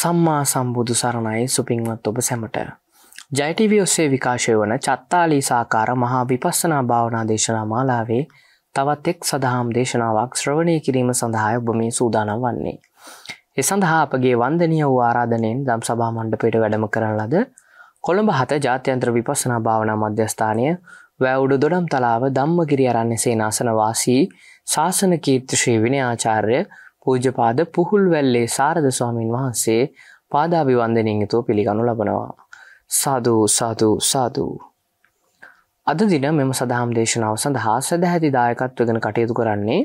සම්මා සම්බුදු සරණයි සුපින්වත් ඔබ සැමට. ජයිටව ඔස්සේ විකාශය වන චත්තාලී සාකාර මහා විපස්සනා භාවනා දේශනා මාලාවේ තවත් එක් සඳහාම් දේශනාවක් ශ්‍රවණය කිරීම සඳහාය ඔබ මේ සූදානම් වන්නේ. එ සඳහා අපගේ වන්දනය වූ ආරාධනයෙන් දම් සභා මණ්ඩපයට වැඩම කරන ලද කොළඹ හත ජාත්‍යන්ත්‍ර විපස්සනා භාවනා මධ්‍යස්ථානය වැවුඩු දොඩම් තලාව ධම්මගිරි අරන්න සේනාසනවාසී ශාසන කීර්තිශ්‍රී විනයාචාර්ය පූජපාද පුහුල්වැල්ලේ සාරද ස්වාමීන් වහන්සේ පාදාභිවන්දනින්ගතුව පිළිගනු ලබනවා. සාධූ සාධූ සාධූ. අද දින මෙම සදහම් දේශනාව සඳහා සැදැහැති දායකත්වගෙන කටයුතු කරන්නේ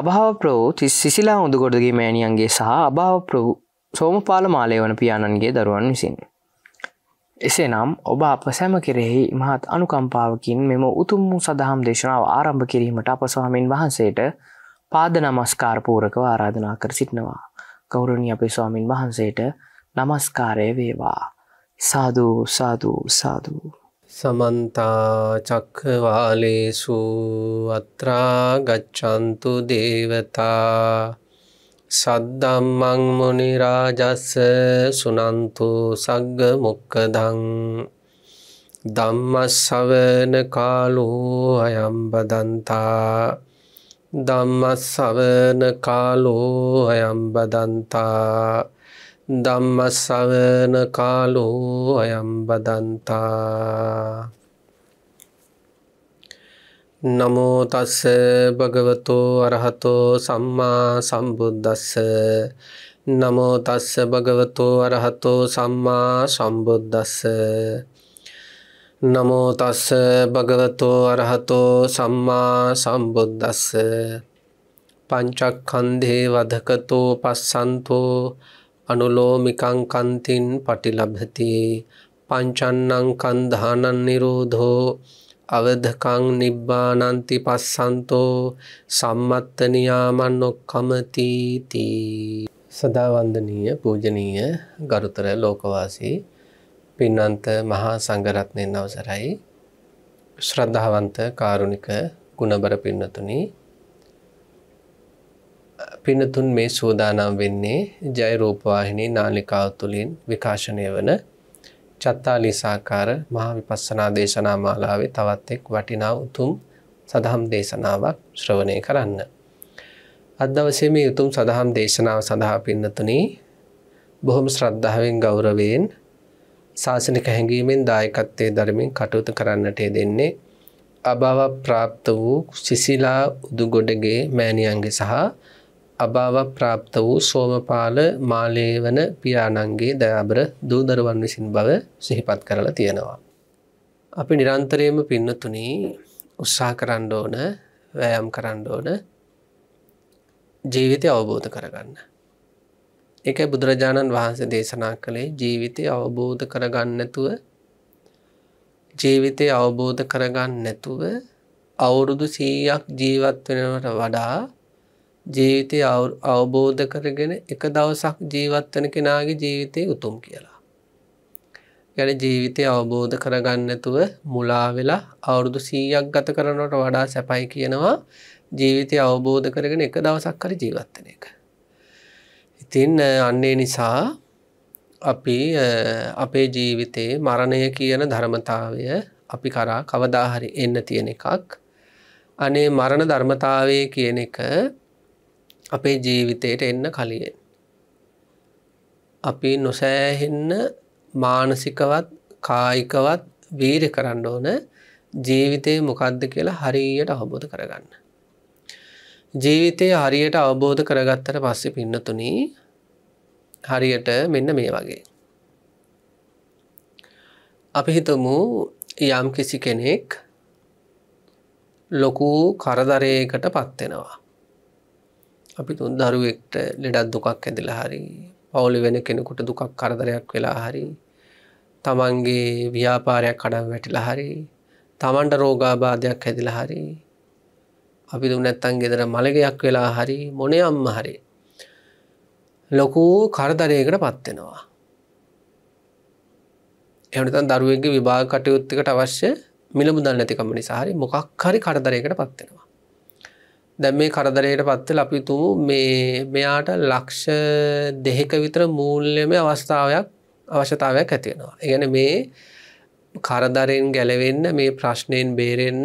අභාව ප්‍රෝ තිස් සිසිලා හොඳකොඩගේ මෑණියන්ගේ සහ අභාව ප්‍රෝ සෝමපාල මාලය වන පියාණන්ගේ දරුවන් විසින්. එසේ නම් ඔබ අප සැම කෙරෙහි මහත් අනුකම්පාවකින් මෙම උතුම් වූ සදහම් දේශනාව ආරම්භ කිරීමට අප ස්වාමින් වහන්සේට පාද නමස්කාරපූරකව ආරාධනා කර සිටනවා. කවුරුණි අපේ ස්වාමින් වහන්සේට නමස්කාරය වේවා. සාධූ සාධූ සාධූ. සමන්තා චක්කවාලේසු අත්‍රා ගච්චන්තු දේවතා සද්දම්මං මොනිරාජස්ස සුනන්තු සග්ග මොක්කදං දම්මස්සවන කාලෝ අයම්බදන්තා ධම්මස්සවන කාලෝ අයම් බදන්තා ධම්මස්සවන කාලෝ අයම් බදන්තා නමෝ තස්ස භගවතෝ අරහතෝ සම්මා සම්බුද්දස්ස නමෝ තස්ස භගවතෝ අරහතෝ සම්මා සම්බුද්දස්ස නමෝ තස්ස භගවතෝ අරහතෝ සම්මා සම්බුද්දස්ස පංචක්ඛන්ධේ වදකතෝ පස්සන්තෝ අනුලෝමිකං කන්තින් පටිලබ්ධති පංචන්නං කන්ධානං නිරෝධෝ අවධකං නිබ්බානන්ති පස්සන්තෝ සම්මත්ත නියාමං ඔක්කමති තී සදා වන්දනීය පූජනීය ගරුතර ලෝකවාසී පින්වන්ත මහා සංගරත්නයෙන් අවසරයි ශ්‍රද්ධාවන්ත කාරුණික ගුණබර පින්නතුනි පින්නතුන් මේ සූදානම් වෙන්නේ ජයරූපවාහිනී නාලිකාව තුළින් විකාශනය වන චත්තාලිසාකාර මහා විපස්සනා දේශනා මාලාවේ තවත් එක් වටිනා උතුම් සදහම් දේශනාවක් ශ්‍රවණය කරන්න. අද දවසේ මේ උතුම් සදහම් දේශනාව සඳහා පින්නතුනි බොහොම ශ්‍රද්ධාවෙන් ගෞරවයෙන් ශාසනික හැඟීමෙන් දායකත්වය දරමින් කටයුතු කරන්නට දෙන්නේ අභාව ප්‍රාප්ත වූ සිසිලා උදුගොඩගේ මෑණියන්ගේ සහ අභාව ප්‍රාප්ත වූ සෝමපාල මාලේවන පියාණන්ගේ දයාබර දූදරුවන් විසින් බව සිහිපත් කරලා තියෙනවා. අපි නිරන්තරයම පින්නතුනී උත්සා කරන්න ඕන වෑයම් කරන්න ඕන ජීවිතය අවබෝධ කරගන්න. එක බුදුරජාණන් වහන්සේ දේශනා කළේ ජීවිතය අවබෝධ කරගන්නතුව ජීවිතය අවබෝධ කරගන්න නැතුව අවුරුදු සීයක් ජීවත් වෙනවට වඩා ජීවිතය අවබෝධ කරගෙන එක දවසක් ජීවත්වන කෙනාගේ ජීවිතය උතුම් කියලා. ගැන ජීවිතය අවබෝධ කරගන්නතුව මුලා වෙලා අවුරුදු සීයක් ගත කරනට වඩා සැපයි කියනවා ජීවිතය අවබෝධ කරගෙන එක දවසක් කර ජීවත්වන එක. ඉතින් අන්නේ නිසා අපි අපේ ජීවිතයේ මරණය කියන ධර්මතාවය අපි කරා කවදාහරි එන්න තියෙන එකක් අනේ මරණ ධර්මතාවය කියන එක අපේ ජීවිතයට එන්න කලියෙන්. අපි නොසෑහෙන්න මානසිකවත් කායිකවත් වීර කරන්න ඕන ජීවිතය මොකක්ද කියලා හරියට අවබෝධ කරගන්න. ජීවිතය හරියට අවබෝධ කරගත්තට පස්සෙ පින්නතුනී හරියට මෙන්න මේ වගේ. අපි හිතමු යම් කිසි කෙනෙක් ලොකු කරදරයකට පත්වෙනවා. අපි තුන් දරුවෙක්ට ලෙඩත් දුකක් ඇදිලා හරි පවුලි වෙන කෙනෙකුට දුකක් කරදරයක් වෙලා හරි තමන්ගේ ව්‍යාපාරයක් කඩම් වැටිලා හරි තමන්ට රෝගාබාධයක් හැදිලා හරි අපි දුන්නැත්තන් ගෙදර මළගයක් වෙලා හරි මොනයම්ම හරි ලොකු කරදරයකට පත්වෙනවා. එමනිතන් දරුවගේ විභා කටයුත්තකට අවශ්‍ය මිල මුදල් නැතිකම නිසාහරි මොකක් හරි කරදරයකට පත්වෙනවා. දැ මේ කරදරයට පත්ව අපිතුමු මේ මෙයාට ලක්ෂ දෙහෙක විතර මූල්‍යම අවස්ථාවයක් අවශ්‍යතාවයක් ඇතියෙනවා. එගැන මේ කරදරෙන් ගැලවෙන්න මේ ප්‍රශ්නයෙන් බේරෙන්න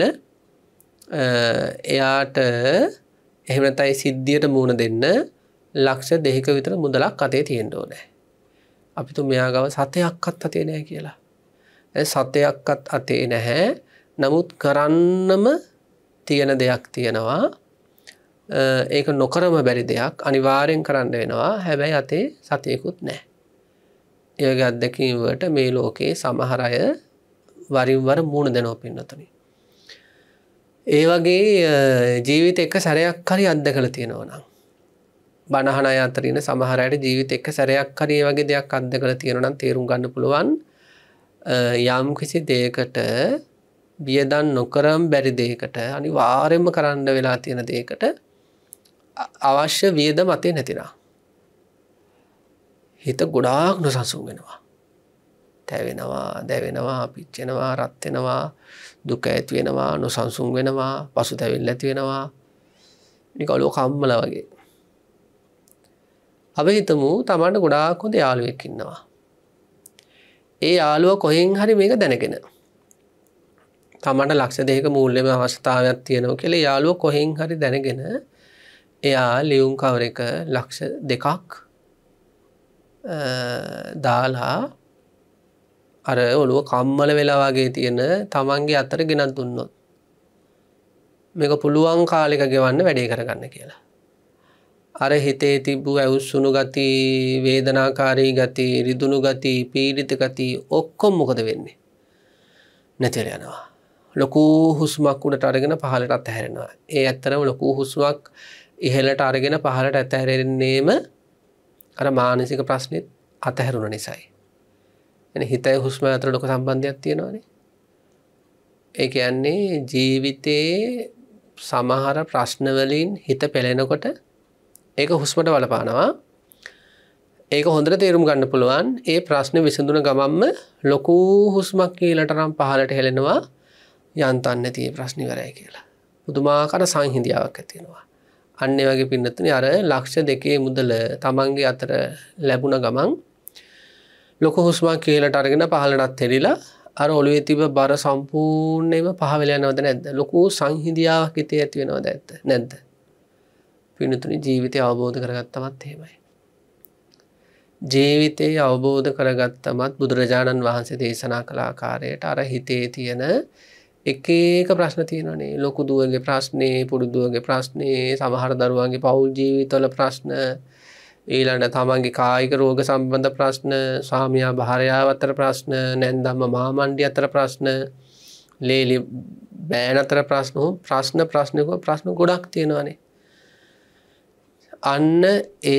එයාට එහෙමතයි සිද්ධියට මූුණ දෙන්න ලක්ෂ දෙහික විතර මුදලක් අතේ තියෙන්ඩෝ නෑ. අපිතු මෙයා ගව සතයක්කත් අතේ නෑ කියලා. සතයක්කත් අතේ නැහැ නමුත් කරන්නම තියෙන දෙයක් තියෙනවා ඒක නොකරම බැරි දෙයක් අනිවාරයෙන් කරන්න වෙනවා හැබැයි අතේ සතයකුත් නෑ. ඒග අත්දැකීමට මේ ලෝකයේ සමහරය වරිවර මූුණ දෙනෝ පින්නතුනි. ඒ වගේ ජීවිත එක සැරයක් හරි අද්ද කළ තියෙනවනම් බණහන අතරන සමහරයට ජීවිත එක්ක සැරයක් හරිය වගේ දෙයක් අන්දකළ තියෙනනම් තේරුම් ගන්න පුළුවන් යම් කිසි දේකට බියදන් නොකරම් බැරි දේකට අනි වාරෙන්ම කරන්න වෙලා තියෙන දේකට අවශ්‍ය වියද මතේ නැතිනා. හිත ගොඩාක් නොසසුන් වෙනවා. තැවෙනවා දැවෙනවා පිච්චෙනවා රත්වෙනවා දුක ඇතිවෙනවා නොසන්සුන් වෙනවා පසු තැවිල් ඇතිවෙනවා නිකලෝ කම්මල වගේ අපි හිතමු තමන්ට ගොඩාක් හොඳ යාළුවෙක් ඉන්නවා. ඒ යාළුව කොහෙන් හරි මේක දැනගෙන. තමට ලක්ෂ දෙක මූල්්‍යම අවස්ථාවයක් තියෙනව කෙළ යාලුව කොහෙන් හරි දැනගෙන එයා ලියුම් කවර එක ලක්ෂ දෙකක් දාලා අර ඔළුව කම්මල වෙලාවාගේ තියෙන තමන්ගේ අතර ගෙනත් දුන්නොත් මේක පුළුවන් කාලෙක ගෙවන්න වැඩේ කරගන්න කියලා අර හිතේ තිබූ ඇවුස්සුණු ගති වේදනාකාරී ගති රිදුණු ගති පීඩිත ගති ඔක්කොම් මොකද වෙන්නේ. නැතිල යනවා. ලොකු හුස්මක් උඩට අරගෙන පහලටත් ඇහැරෙනවා. ඒ ඇත්තරම ලොකු හුස්මක් ඉහලට අරගෙන පහලට ඇතැහැරෙන්නේම අර මානසික ප්‍රශ්නත් අතහැරුණ නිසයි. එන හිතයි හුස්ම අතර ලොක සම්බන්ධයක් තියෙනවානේ. ඒ කියන්නේ ජීවිතයේ සමහර ප්‍රශ්නවලින් හිත පෙළෙනකොට ඒක හුස්මට වලපානවා ඒක හොඳට තේරුම් ගන්න පුළුවන් ඒ ප්‍රශ්න විසඳුන ගමම්ම ලොකු හුස්මක් කියලටනම් පහලට හෙළෙනවා යන්තන්න තිය ප්‍රශ්නි කරය කියලා පුදුමාකර සංහිදියාවක් ඇතිෙනවා අන්නේ වගේ පින්නතුන අර ලක්ෂ දෙකේ මුදල තමන්ගේ අතර ලැබුණ ගමන් ලොක හුස්මක් කියලට අරගෙන පහලටත් හෙරිලා අර ඔළුව තිබ බර සම්පූර්ණයම පහවෙලයනවද නැද්ද ලොකු සංහිදියාවක් ඉතේ ඇතිවෙනවද ඇත්ත නැද්ද පිනතුනි ජීවිතය අවබෝධ කරගත්තමත් හෙමයි. ජීවිතයේ අවබෝධ කරගත්තමත් බුදුරජාණන් වහන්සේ දේශනා කලාකාරයට අර හිතේ තියෙන එක ඒක ප්‍රශ්න තියෙනනේ ලොකු දුවගේ ප්‍රශ්නය පුඩුදුවගේ ප්‍රශ්නය සමහර දරුවන්ගේ පවුල් ජීවිතොල ප්‍රශ්න ඊළඟ තමන්ගේ කායික රෝග සම්බන්ධ ප්‍රශ්න ස්වාමයා භාරයාව අතර ප්‍රශ්න නැන්දම්ම මාමණ්ඩි අතර ප්‍රශ්න ලේලි බෑනතර ප්‍රශ්නහෝ ප්‍රශ්න ප්‍රශ්නක ප්‍රශ්න ගොඩක් තියෙනවානේ අන්න ඒ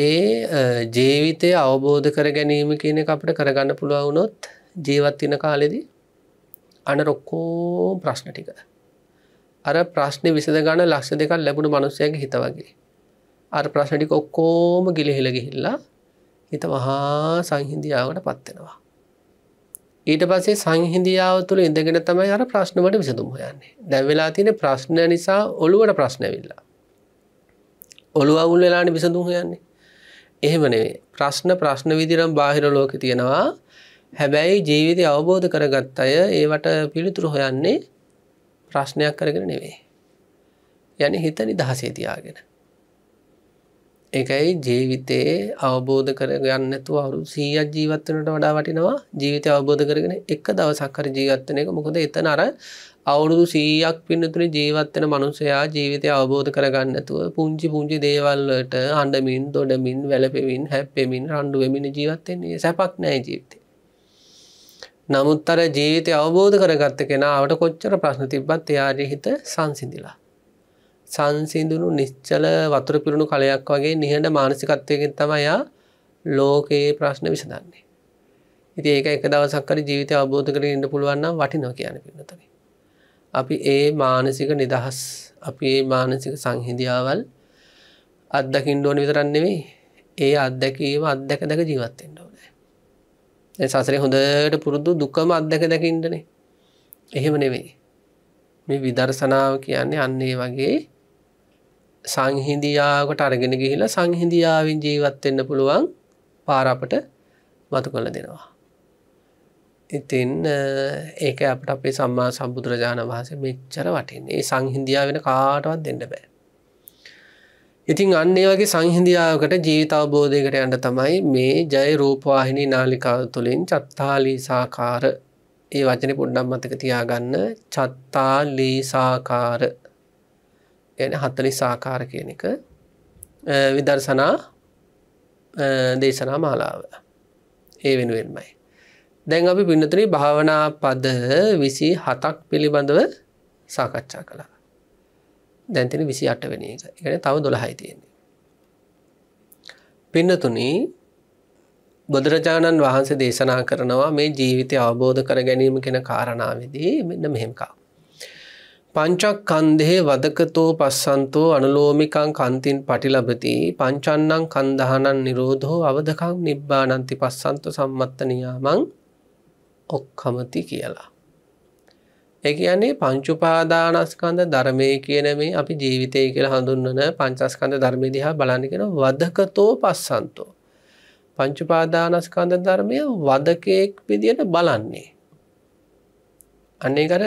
ජීවිතය අවබෝධ කර ගැනීම කියන අපට කරගන්න පුළුවවුනොත් ජීවත්තින කාලෙදී අන රොක්කෝ ප්‍රශ්න ටික. අර ප්‍රශ්නය විසද ගන්න ලක්ෂ දෙකක් ලැබුණු මනුස්සයගේ හිතවගේ. අර ප්‍රශ්නටික ඔක්කෝම ගිලිහිලගිහිල්ලා හිත වහා සංහින්දියාවට පත්වෙනවා. ඊට පසේ සංහිදියාව තුළ ඉඳගෙන තමයි අර ප්‍රශ්නවට විසඳුම් හොයන්නේ දැවෙලා තියෙන ප්‍රශ්න නිසා ඔළුවට ප්‍රශ්නැවිල්ලා ඔළු අවුල් වෙලානි විසඳුම් යන්නේ එහෙමනේ ප්‍රශ්න ප්‍රශ්න විදිරම් බාහිර ලෝක තියෙනවා හැබැයි ජීවිතය අවබෝධ කරගත් අය ඒවට පිළිතුරු හොයන්නේ ප්‍රශ්නයක් කරගෙන නෙවේ යන හිත නිදහසේ තියාගෙන එකයි ජීවිතයේ අවබෝධ කරගන්නතු අවරු සීයක් ජීවත්වනට වඩා වටිනවා ජීවිතය අවබෝධ කරගෙන එක දවසක්කර ජීවත්වන එක මොකද එතන අර අවුරුදු සීයක් පින්නතුන ජීවත්වන මනුසයා ජීවිතය අවබෝධ කරගන්නතුව පුංචි පුංචි දේවල්ලට අඩමින් දොඩමින් වැලපෙමින් හැප්පෙමින් රණ්ඩුවමින ජීවත්තෙන්නේ සැපක් නෑ ජීවිතය. නමුත් අර ජීවිතය අවබෝධ කරගත්ත කෙනාවට කොච්චර ප්‍රශ්න තිබ්බත් එයාගේ හිත සංසිඳිලා. සංසිඳුණු නිශ්චල වතුර පිරුණු කලයක් වගේ නිහඬ මානසිකත්වයකින් තමයා ලෝකයේ ප්‍රශ්න විසඳන්නේ. ඉති ඒක එක දවසක්කර ජීවිතය අවබෝධ කර ඉන්න පුළුවන්නම් වටිනෝ කියන පින්නතරින්. අපි ඒ මානසික නිදහස් අපි ඒ මානසික සංහිදියාවල් අත්දකිින් ඩෝන විතරන්නෙවෙයි ඒ අත්දැකීම අත්දැක දැක ජීවත්තෙන් ඕනෑ සසරේ හොඳට පුරුදු දුක්කම අත්දැක දැකින්ටන එහෙම නෙවෙයි මේ විදර්ශනාව කියන්නේ අන්නේ වගේ සංහිදියාවට අරගෙන ගිහිලා සංහිදියාවෙන් ජීවත්වෙන්න පුළුවන් පාරාපට මතු කළ දෙනවා ඉතින් ඒක අපට අපේ සම්මා සම්බුදුරජාණන් වහන්සේ මෙච්චර වටින් ඒ සංහින්දියා වෙන කාටවත් දෙන්න බෑ. ඉතින් අන්නේ වගේ සංහින්දියාවකට ජීවිතවබෝධයකට යන්න තමයි මේ ජය රූපවාහිනී නාලිකාව තුළින් චත්තාලීසාකාර ඒ වචන පොඩ්ඩම් මතක තියාගන්න චත්තාලීසාකාර එන හත්තලි සාකාර කියන එක විදර්ශනා දේශනා මාලාව ඒ වෙනුවෙන්මයි. දැන් අපි පිනතුනි භාවනා පද විසි හතක් පිළිබඳව සාකච්ඡා කළා දැන්තින විසි අට වෙන එක එකන තව දොළහයි තියෙන්නේ. පින්නතුනි බුදුරජාණන් වහන්සේ දේශනා කරනවා මේ ජීවිතය අවබෝධ කර ගැනීම කෙන කාරණාවදී මෙන්න මෙහෙමකා. පංචක් කන්දෙහේ වදකතෝ පස්සන්තෝ අනුලෝමිකං කන්තින් පටිලබති පංචන්නං කන්දහනන් නිරෝධෝ අවධකං නිබ්බානන්ති පස්සන්ත සම්මත්තනයාමං ඔක්කමති කියලා. එක කියන්නේ පංචුපාදානස්කන්ද ධර්මය කියන මේ අපි ජීවිතය කියලා හඳුන්නන පංචස්කන්ද ධර්මය දිහා බලන්න කෙන වදකතෝ පස්සන්තෝ. පංචුපාදානස්කන්ද ධර්මය වදකයෙක් විදියට බලන්නේ. අන්නේ කර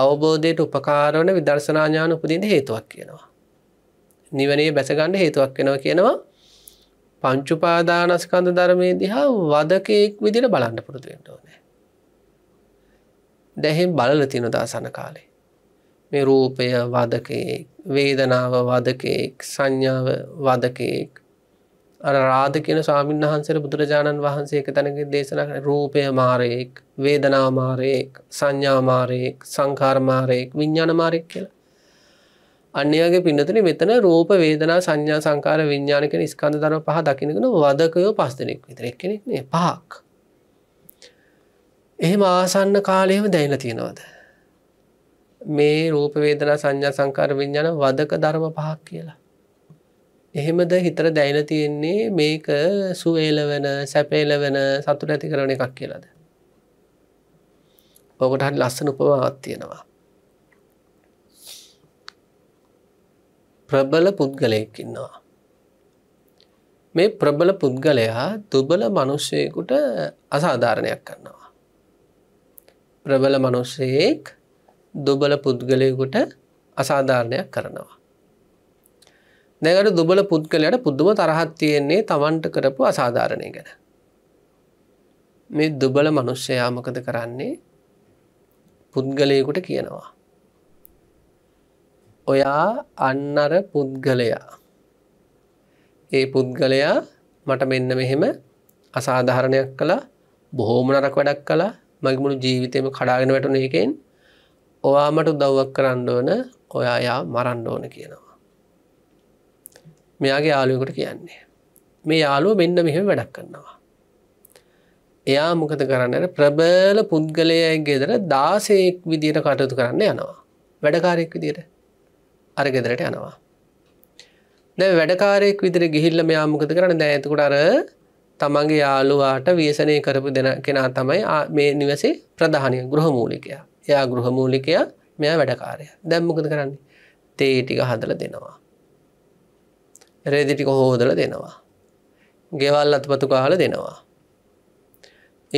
අවබෝධයට උපකාරවන විදර්ශනාඥාන උපදින හේතුවක් කියනවා. නිවනේ බැසගන්න හේතුවක් වෙනවා කියනවා පංචුපාදානස්කන්ද ධර්මය දිහා වදකයෙක් විදිට බලන්න පුරතුවෙන්ට ඕන. දැහෙන් බලල තින දාසන කාලේ. මේ රූපය වදකයෙක් වේදනාව වදකයෙක් සංඥාව වදකයෙක් අර රාධ කියන ස්වාමීන් වහන්සේ බුදුරජාණන් වහන්සේක තැනගේ දේශනා කරන රූපය මාරයෙක් වේදනා මාරයෙක් සංඥා මාරයෙක් සංඛාර මාරයෙක් විඥාන මාරයෙක් කියලා. අන්‍යගේ පින්නතුනි මෙතන රූප වේදනා සංඥා සංකාර විඥාන කියන ස්කන්ධ ධර්ම පහ දකින්නගෙන වදකයෝ පස් දෙනෙක් විතර එක්කෙනෙක් නේ පහක්. එහෙම ආසන්න කාලයම දැයිල තියෙනවද. මේ රූපවේදනා සංඥා සංකාර විඤ්ඥාන වදක ධර්ම පහක් කියලා. එහෙමද හිතර දැයිල තියෙන්නේ මේක සුවේල වෙන සැපේල වෙන සතුට ඇති කරන එකක් කියලාද. ඔකට හට ලස්සන උපවාත් තියෙනවා. ප්‍රබල පුද්ගලයකින්නවා. මේ ප්‍රබල පුද්ගලයා දුබල මනුෂ්‍යයකුට අසාධාරණයක් කරනවා. ප්‍රබල මනුස්සයෙක් දුබල පුද්ගලයකුට අසාධාරණයක් කරනවා. දැකට දුබල පුද්ගලයට පුද්දුම තරහත් තියෙන්නේ තමන්ට කරපු අසාධාරණය ගැන. මේ දුබල මනුෂ්‍යයාමකද කරන්නේ පුද්ගලයකුට කියනවා. ඔයා අන්නර පුද්ගලයා. ඒ පුද්ගලයා මට මෙන්න මෙහෙම අසාධාරණයක් කළ බොහෝම නරක් වැඩක් කලා මගමුණු ජීවිතයම කඩාගෙන වැටන එකෙන් ඔයාමට උදව්වක් කරන්න ඕන ඔයා යා මරන්න ඕන කියනවා. මෙයාගේ යාලුවකට කියන්නේ. මේ යාලුව මෙන්න මෙහෙම වැඩක් කන්නවා. එයා මොකද කරන්න ප්‍රබල පුද්ගලයන් ගෙදර දාසයෙක් විදියට කටයුතු කරන්න යනවා. වැඩකාරයෙක් විදියට අරගෙදරට යනවා. දැ වැඩකාරයෙක් විදිර ගිහිල්ල මෙයා මොකද කරන්න දැඇතකුට අර තමන්ගේ යාලුවාට වියසනය කරපු දෙන කෙනා තමයි මේ නිවසේ ප්‍රධානය ගෘහමූලිකයා එයා ගෘහමූලිකයා මෙයා වැඩකාරය දැම්මකද කරන්න තේ ටික හදල දෙනවා රේදිටික හෝදල දෙනවා ගෙවල් අත්පතු කාල දෙනවා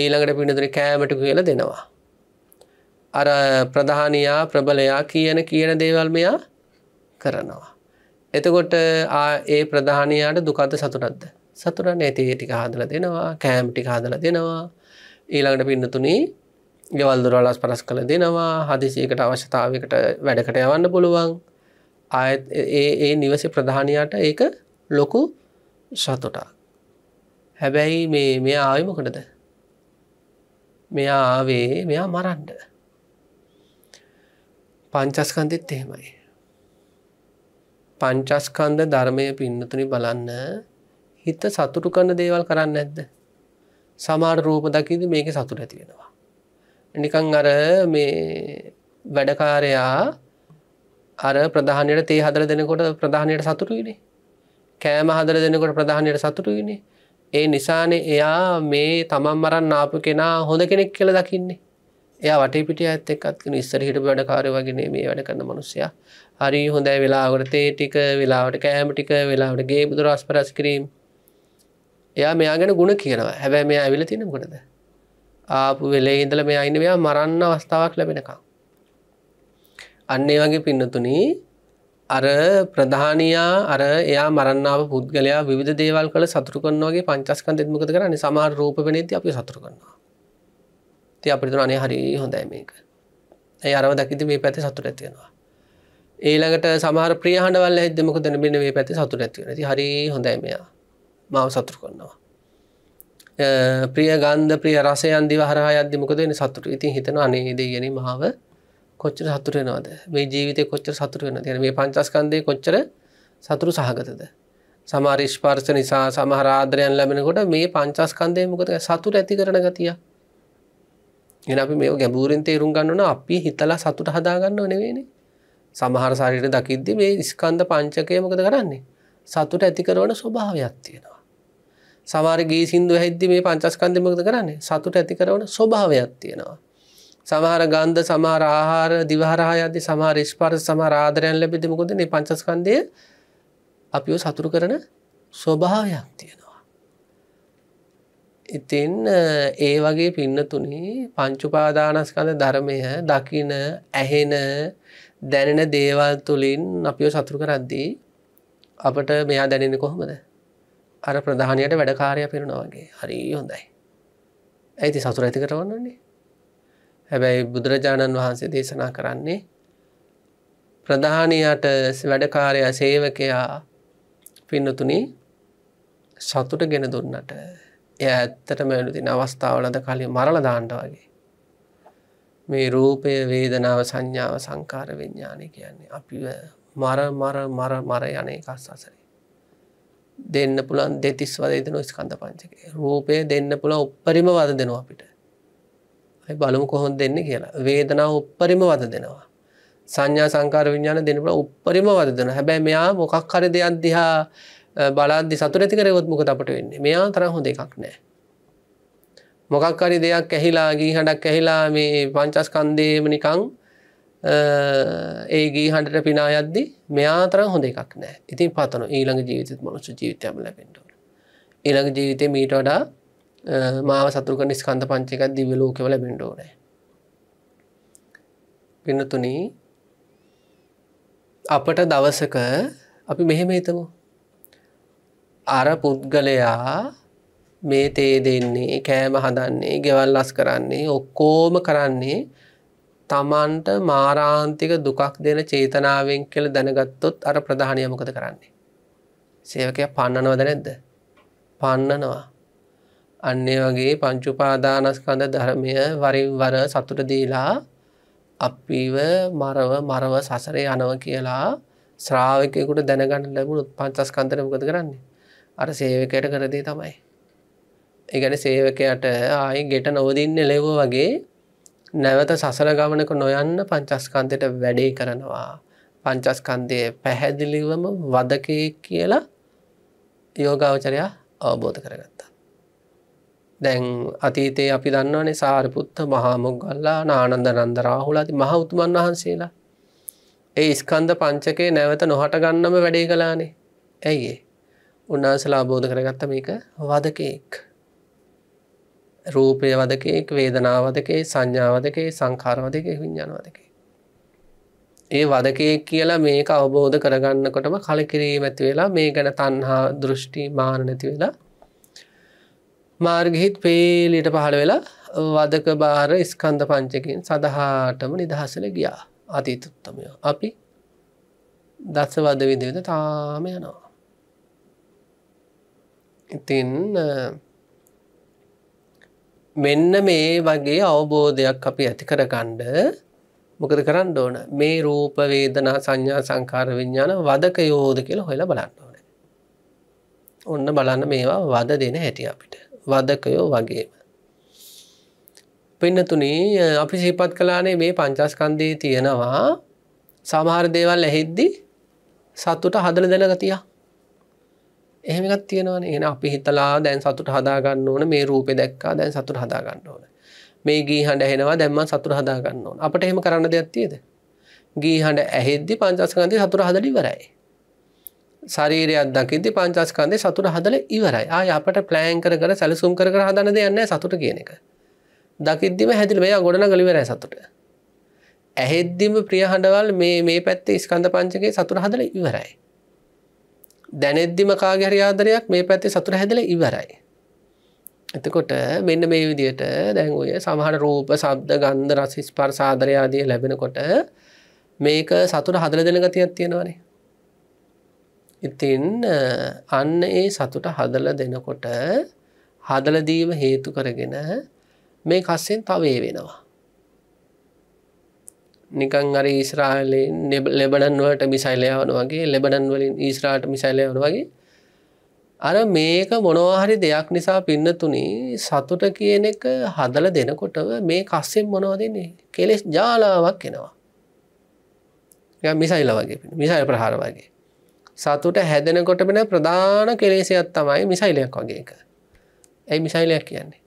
ඊළඟට පිනතුර කෑමට කියල දෙනවා අර ප්‍රධානයා ප්‍රබලයා කියන කියන දේවල් මෙයා කරනවා එතකොට ඒ ප්‍රධානයාට දුකත සතුටත්ද සතුරන් ඇතිය ටික හදල දෙනවා කෑම්ටි හදල දෙනවා ඊළඟට පින්නතුනේ ගෙවල්දුරලස් පරස් කළ දෙනවා හදිසියකට අවශ්‍යතාවකට වැඩකට යවන්න පුළුවන් ආයත් ඒ නිවස ප්‍රධානයාට ඒක ලොකු සතුටා හැබැයි මේ මෙ ආයමකටද මෙයා ආවේ මෙයා මරන්ඩ පංචස්කන්දෙත් එහෙමයි පංචස්කන්ද ධර්මය පින්නතුනි බලන්න හිත සතුටු කරන දේවල් කරන්න ඇද්ද සමාර රූප දකිද මේක සතුට ඇතිවෙනවා නිකං අර මේ වැඩකාරයා අර ප්‍රධානයට තේ හදර දෙනකොට ප්‍රධානයට සතුටුයිනේ කෑම හදර දෙනකොට ප්‍රධානයට සතුටුයිනේ ඒ නිසානේ එයා මේ තමන් මරන් නාපු කෙනා හොඳ කෙනෙක් කියල දකින්නේ එයා වටපිට ඇත් එකත් නිස්සර හිට වැඩකාරය වගෙන මේ වැඩ කරන්න මනුස්සයා හරි හොඳයි වෙලාවට තේ ටික වෙලාවට කෑම ටික වෙලාවට ගේ බුදුරස් පරස් කිරීම එයා මෙයා ගැන ගුණ කියනවා හැබැ මේ ඇවිල තියෙන ගොටද ආපු වෙලේ ඉඳල මේ අයින්න මෙයා මරන්න අවස්ථාවක් ලැබෙනකා අන්නේ වගේ පින්නතුනී අර ප්‍රධානයා අර එයා මරන්නාව පුද්ගලයා විධ දේවල් කළ සතුරු කන්නවගේ පංචස්කන් දෙත්මකත කරන්නේ සමාර රූප වනේති අපි සතුරු කන්නවා ති අපිතුන අනේ හරි හොඳයි මේක ඇයි අරව දකිති මේ පැති සතුර ඇතියෙනවා ඒළඟට සමාර ප්‍රියහඬවල් ඇදමක දැනබෙන මේ පැති සතුර ඇතිවෙන හරි හොඳයි මෙයා මාව සතුරු කරනවා. ප්‍රිය ගන්ධ ප්‍රිය රසයන් දිවහරහා අද්දි මොකදන සතුට ඉතින් හිතන අනේදේ ගැන මාව කොච්චර සතුරෙනවාද මේ ජීවිත කොච්චර සතුර වෙන තියන මේ පංචස්කන්දය කොච්චර සතුරු සහගතද සමාරිෂ්පාර්ස නිසා සමහරාදරයන් ලැබෙනකොට මේ පංචස්කන්දය මොකද සතුර ඇති කරන ගතිය එ අපි මේ ගැබූරෙන් තේරුම් ගන්නන අපි හිතලා සතුට හදාගන්න නෙවෙන සමහර සාරිට දකිද්දි මේ ස්කන්ධ පංචකය මොකද කරන්නේ සතුට ඇති කරවන ස්වභාවයක් තියෙනවා සමාරගේ සිින්දු හැද්දි මේ පංචස්කන්ධමකද කරන්නේ සතුට ඇති කරවන ස්වභාවයක් තියෙනවා. සමහර ගන්ධ සමහර ආහාර දිවහරහා ඇති සමහර ස්පර් සමහර ආදරයන් ලැබිදමකොද මේ පංචස්කන්දය අපිෝ සතුරු කරන ස්වභාවයක් තියෙනවා. ඉතින් ඒ වගේ පින්නතුනි පංචුපාදානස්කඳ ධර්මය දකින ඇහෙන දැනෙන දේවල් තුළින් අපිෝ සතුරු කරද්දී අපට මෙයා දැනෙන කොහොමද අර ප්‍රධානයට වැඩකාරය පිරුණවාගේ හරි හොඳයි. ඇයිති සතුර ඇතිකට වන්නන්නේ. හැබැයි බුදුරජාණන් වහන්සේ දේශනා කරන්නේ ප්‍රධානයට වැඩකාරය සේවකයා පින්නතුනි සතුට ගෙන දුන්නට එය ඇත්තටම ඇලුතින අවස්ථාවලද කලින් මරල දාන්ට වගේ. මේ රූපය වේදනාව සංඥාව සංකාර විඤ්ඥානය කියන්නේ. අපි මර මර මර මර යන එකස් අසරේ. දෙන්න පුළන් දෙතිස් වද දෙන ස්කන්ධ පංචක රූපය දෙන්න පුළ උපරිම වද දෙනවා අපිට බලමු කොහොන් දෙන්න කියලා වේදනාව උපරිම වද දෙනවා සංඥා සංකාර විඤ්ඥාන දෙනපුල උපරිම වද දෙන හැබැයි මෙයා මොකක් හරි දෙයක් දිහා බලාදදි සතුර ඇතිකර යොත්මක අපට වෙන්නේ මෙයා තර හොඳ එකක් නෑ මොකක්කරි දෙයක් ඇහිලා ගී හඩක් ඇහිලා මේ පංචස්කන්දේම නිකං ඒ ගී හඬට පිනා යද්දි මෙයාතරම් හොඳ එකක් නෑ ඉතින් පතන ඊළඟ ජීවිතත් මනුෂ ජීවිතයම ලැබෙන්ටුව ඊළඟ ජීවිතය මීට වඩා මාව සතුක නිස්කන්ධ පංචිකක් දිවලෝකවල බෙන්ඩෝනෑ පින්නතුන අපට දවසක අපි මෙහෙම හිතමු අර පුද්ගලයා මේ තේ දෙන්නේ කෑම හදන්නේ ගෙවල් ලස් කරන්නේ ඔක්කෝම කරන්නේ තමන්ට මාරාන්තික දුකක් දෙන චේතනාවෙන් කෙළ දැනගත්තොත් අර ප්‍රධානයමකද කරන්නේ. සේවකය පන්නනවද නැද්ද. පන්නනවා. අන්නේ වගේ පංචුපාදානස්කඳ ධර්මය වරින් වර සතුට දීලා අපිව මරව මරව සසරේ යනව කියලා ශ්‍රාවකයකුට දැනගන්න ලැබුණුත් පංචස්කන්තරමකද කරන්නේ. අර සේවකයට කරදේ තමයි. ඒගැන සේවකයට ආයි ගෙට නොවදින්න ලෙව්ව වගේ නැවත සසර ගමනක නොයන්න පංචස්කන්තයට වැඩේ කරනවා පංචස්කන්දය පැහැදිලිවම වදකය කියලා යෝගාවචරයා අවබෝධ කරගත්තා. දැන් අතීතයේ අපි දන්නවනේ සාරපුත්ත මහාමුගල්ලා නානන්ද නන්දරාහුලාති මහ උතුමන් වහන්සේලා ඒ ස්කන්ධ පංචකේ නැවත නොහට ගන්නම වැඩේ කලානේ ඇයිඒ උන්නාසලා අබෝධ කරගත්ත මේක වදකයෙක්. රූපය වදකයෙක් වේදනාවදකේ සංඥාවදකේ සංකාරවදකය විඤ්ඥානවදකේ. ඒ වදකයෙක් කියලා මේක අවබෝධ කරගන්නකොටම කලකිරීම ඇති වෙලා මේ ගැන තන්හා දෘෂ්ටි මාන නැති වෙලා මාර්ගහිත් පේලිට පහළ වෙලා වදක බාර ස්කන්ධ පංචකින් සඳහාටම නිදහසල ගියා අතීතුත්තමය අපි දස්ස වද විදිවිද තාම යනවා. ඉතින් මෙන්න මේ වගේ අවබෝධයක් අපි ඇති කරගණ්ඩ මොකද කරන්න ඕන මේ රූපවේදනා සංඥා සංකාර විඤ්ඥාන වදක යෝධ කියලා හොලා බලන්න ඕන ඔන්න බලන්න මේවා වද දෙන හැටිය අපිට වදකයෝ වගේම පෙන්නතුනේ අපි සිහිපත් කලානේ මේ පංචස්කන්දී තියෙනවා සමහර දේවල් ඇහෙද්දි සත්තුට හදල දෙනගතියා එහෙමකත් තියෙනවන එන අපි හිතලා දැන් සතුට හදාගන්න ඕන මේ රූපෙ දැක්කා දැන් සතුට හදාගන්න ඕන මේ ගී හඬ හෙනවා දැම්ම සතුර හදාගන්න ඕන අපට එහෙම කරන්න දෙයක් තියද ගී හඬ ඇහෙද්දි පංචස්කන්දය සතුර හදලි වරයි ශරීරයක් දකිදි පංචස්කන්දය සතුර හදල ඉවරයි ආය අපට ප්ලෑන් කර කර සැලසුම් කර හදන දෙයන්න සතුට කියන එක දකිදදිම හැදිල මෙයා ගොඩන ගලිවරයි සතුට ඇහෙද්දිම ප්‍රිය හඬවල් මේ මේ පැත්තේ ස්කන්ධ පංචගේ සතුර හදල ඉවරයි දැනෙද්දිම කාගහරි ආදරයක් මේ පැත්තේ සතුර හැදල ඉවරයි. එතකොට මෙන්න මේ විදියට දැන්ගුය සමහට රූප සබ්ද ගන්ධ රසිස් පර්සාදරයාදිය ලැබෙනකොට මේක සතුට හදල දෙන ගතියක් තියෙනවානේ. ඉතින් අන්න ඒ සතුට හදල දෙනකොට හදලදීම හේතු කරගෙන මේ කස්සෙන් තවේ වෙනවා. නිකං අර ඊස්රාහලේ ලෙබඩන්වට මිසයිලයවන වගේ ලෙබඩන් වලින් ඊස්රාට මිසයිලයවන වගේ අර මේක මොනවාහරි දෙයක් නිසා පින්නතුනේ සතුට කියන එක හදල දෙනකොටව මේ කස්සෙන් මොනව දෙන්නේ කෙලෙස් ජාලාවක් එනවා මිසයිල වගේ මිසයිල් ප්‍රහාර වගේ සතුට හැදෙනකොටමෙන ප්‍රධාන කෙලෙසයක් තමයි මිසයිලයක් වගේ එක ඇයි මිසයිලයක් කියන්නේ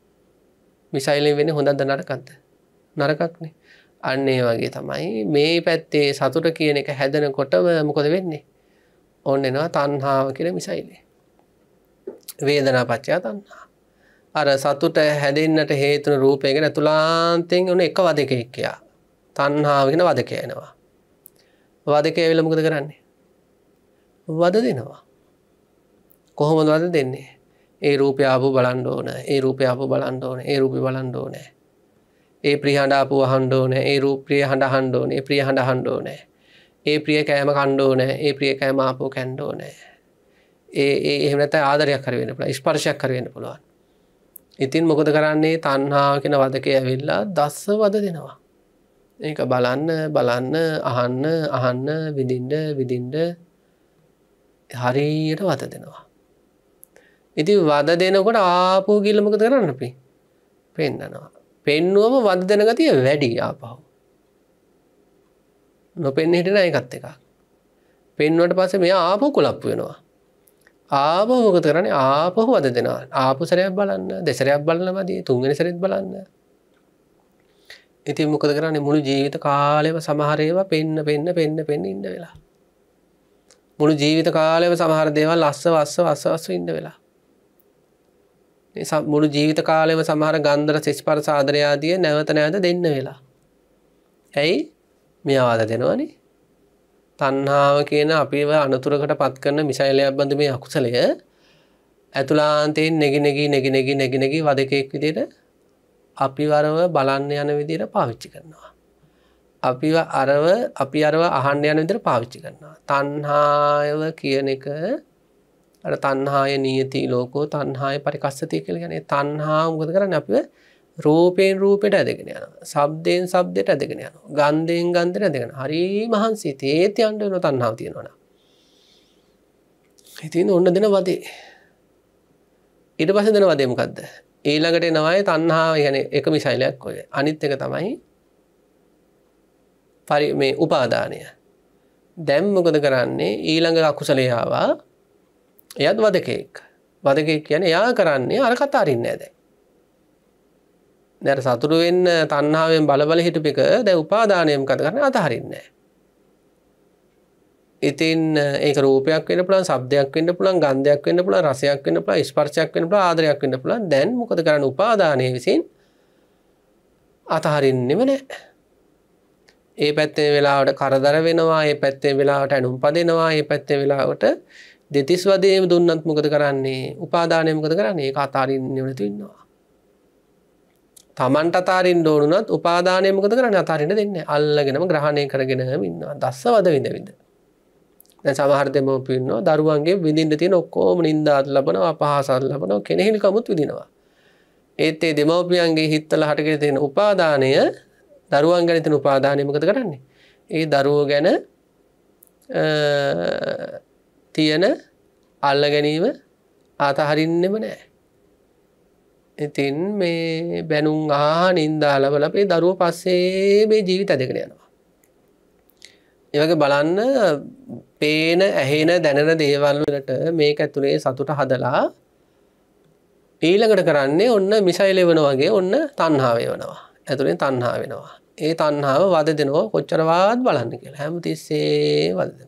මිසයිලෙන් වෙන හොඳද නරකක්ද නරකක්නේ අන්නේ වගේ තමයි මේ පැත්තේ සතුට කියන එක හැදනකොටම මොකොද වෙන්නේ ඔන්න එනවා තන්හාාව කියෙන මිසයිලේ වේදනා පච්චා තන්හා අර සතුට හැදන්නට හේතුන රූපයගෙන තුලාන්තෙන් උන එක වදකෙක් කියයා තන්හාාවගෙන වදකයනවා වදක ඇවිල මොකද කරන්නේ වද දෙනවා කොහොමද වද දෙන්නේ ඒ රූපය ආපු බලන්ඩ ඕන ඒ රූපය ආපු බලන්ඩ ඕන ඒ රූපි බලන්ඩ ඕනෑ ඒ ප්‍රියහඬාපුුව හන්ඩෝනෑ ඒ රූ ප්‍රිය හඬ හන්ඩෝනේ ප්‍රිය හඬ හන්ඩෝනෑ ඒ ප්‍රිය කෑම කණ්ඩෝනෑ ඒ ප්‍රිය කෑමාපෝ කැන්්ඩෝනෑ ඒ එහෙමනත ආදරයක් කරවෙන පුළ ස්පර්ශයක් කරවෙන පුළුවන් ඉතින් මොකද කරන්නේ තන්හා කෙන වදකය ඇවිල්ලා දස්ස වද දෙනවා ඒක බලන්න බලන්න අහන්න අහන්න විඳින්ඩ විඳින්ඩ හරියට වත දෙනවා ඉති වද දෙනකොට ආපු ගිල්ලමකද කරන්න අපි පෙන්න්නනවා පෙන්නුවම වදදන ගතිය වැඩි ආපහු නොපෙන් හිටන එකත් එකක් පෙන්වට පස මෙ ආපහු කොලප්පු වෙනවා ආපහු මොකත කරන්නේ ආපහු වද දෙෙනවා ආපු සරයක් බලන්න දෙසරයක් බලන්න මදී තුන්ගෙන සරත් බලන්න ඉති මොකද කරන්නේ මුළු ජීවිත කාලෙව සමහරේව පෙන්න්න පෙන්න්න පෙන්න්න පෙන්න්න ඉන්න වෙලා මුළු ජීවිත කාලෙව සමහර දේවල් අස්ස වස්ස වස්ස වස්ස ඉන්න වෙලා මුළු ජීවිත කාලෙම සමහර ගන්දර සෙස් පර සාදරයාදිය නැවත නැවත දෙන්න වෙලා. ඇයි මෙවාද දෙනවනි තන්හාාව කියන අපිව අනතුරකට පත් කරන මිසයිලයක් බඳ මේ අකුසලය ඇතුලාන්තයෙන් නැගෙනගී නැගෙනගී නැගෙනගී වදකෙක් විදිට අපිවරව බලන්න යන විදිර පාවිච්චි කරනවා. අපි අරව අපි අරව අහන්න යන විදිර පාවිච්චි කරනවා. තන්හායව කියන එක අර තන්හාය නියති ලෝකෝ තන්හාය පරිකස්සතිය කළ ගැන තන්හා උගද කරන්න අප රූපයෙන් රූපෙට ඇදගෙන යන සබ්දයෙන් සබ්දයට ඇදගෙන යන ගන්ධයෙන් ගන්ධර ඇදගෙන හරි මහන්සේ තේති අන්ඩන තන්නාව තියෙනවන ඉතින් ඔන්න දෙන වදේ ඉට පස දෙන වදයමකක්ද ඊළඟට නවයි තන්හා යන එක මිශෛලයක් ඔය අනිත් එක තමයි පරි මේ උපාදානය දැම් මොකද කරන්නේ ඊළඟ අකුසලයාවා එයත් වදකෙක් වදකෙක් කියන යා කරන්නේ අර කතාරන්න ඇද. දැර සතුරුවෙන්න තන්නාවෙන් බලබල හිටපික දැ උපාදානයම් කත කරන අතහරින්නේ. ඉතින් ඒක රූපයක් වෙන පුළන් සබ්දයක් වන්න පුළන් ගන්ධයක් වන්න පුළ රසයක් වන්න පුළ ස්පර්චයක් වන්න පුළ ආදරයක් වන්න පුළ දැන් මොකද කරන උපාදානය විසින් අතහරින්නෙම නෑ. ඒ පැත්තේ වෙලාවට කරදර වෙනවා ඒ පැත්තේ වෙලාවට ඇනුම් පදෙනවා ඒ පැත්තේ වෙලාවට දෙතිස් වදේම දුන්නත් මොකද කරන්නේ උපාදානයමකද කරන්නේ කතාරින් නිවනතු ඉන්නවා. තමන්ට අතාරින් ඕනුනත් උපාදානයමකද කරන්න අතාරන්න දෙන්න අල්ලගෙනම ග්‍රහණය කරගෙනම ඉන්නවා දස්ස වද විඳවිද. සමහර්තම පින්නවා දරුවන්ගේ විඳින්න තියෙන ඔක්කෝම නින්දාත් ලබන අපහසල් ලබන කෙනෙහිනි කමුත් විදිනවා. ඒත් ඒ දෙමවපියන්ගේ හිත්තල හටගෙන තියෙන උපාදානය දරුවන් ගැනතින උපාදානයමකද කරන්නේ. ඒ දරුවෝ ගැන තියෙන අල්ල ගැනීම අතහරින්නෙම නෑ. ඉතින් මේ බැනුම් ආ නින්දාලවල අපේ දරුව පස්සේ මේ ජීවිත දෙකන යනවා. ඒවගේ බලන්න පේන ඇහෙන දැනෙන දේවල්ලට මේක ඇතුළේ සතුට හදලා ඊළඟට කරන්නේ ඔන්න මිසයිල වන වගේ ඔන්න තන්හාාවේ වනවා ඇතුළින් තන්හා වෙනවා. ඒ තන්හාාව වද දෙනෝ කොච්චරවාත් බලන්න කියලා හැම තිස්සේ වදන.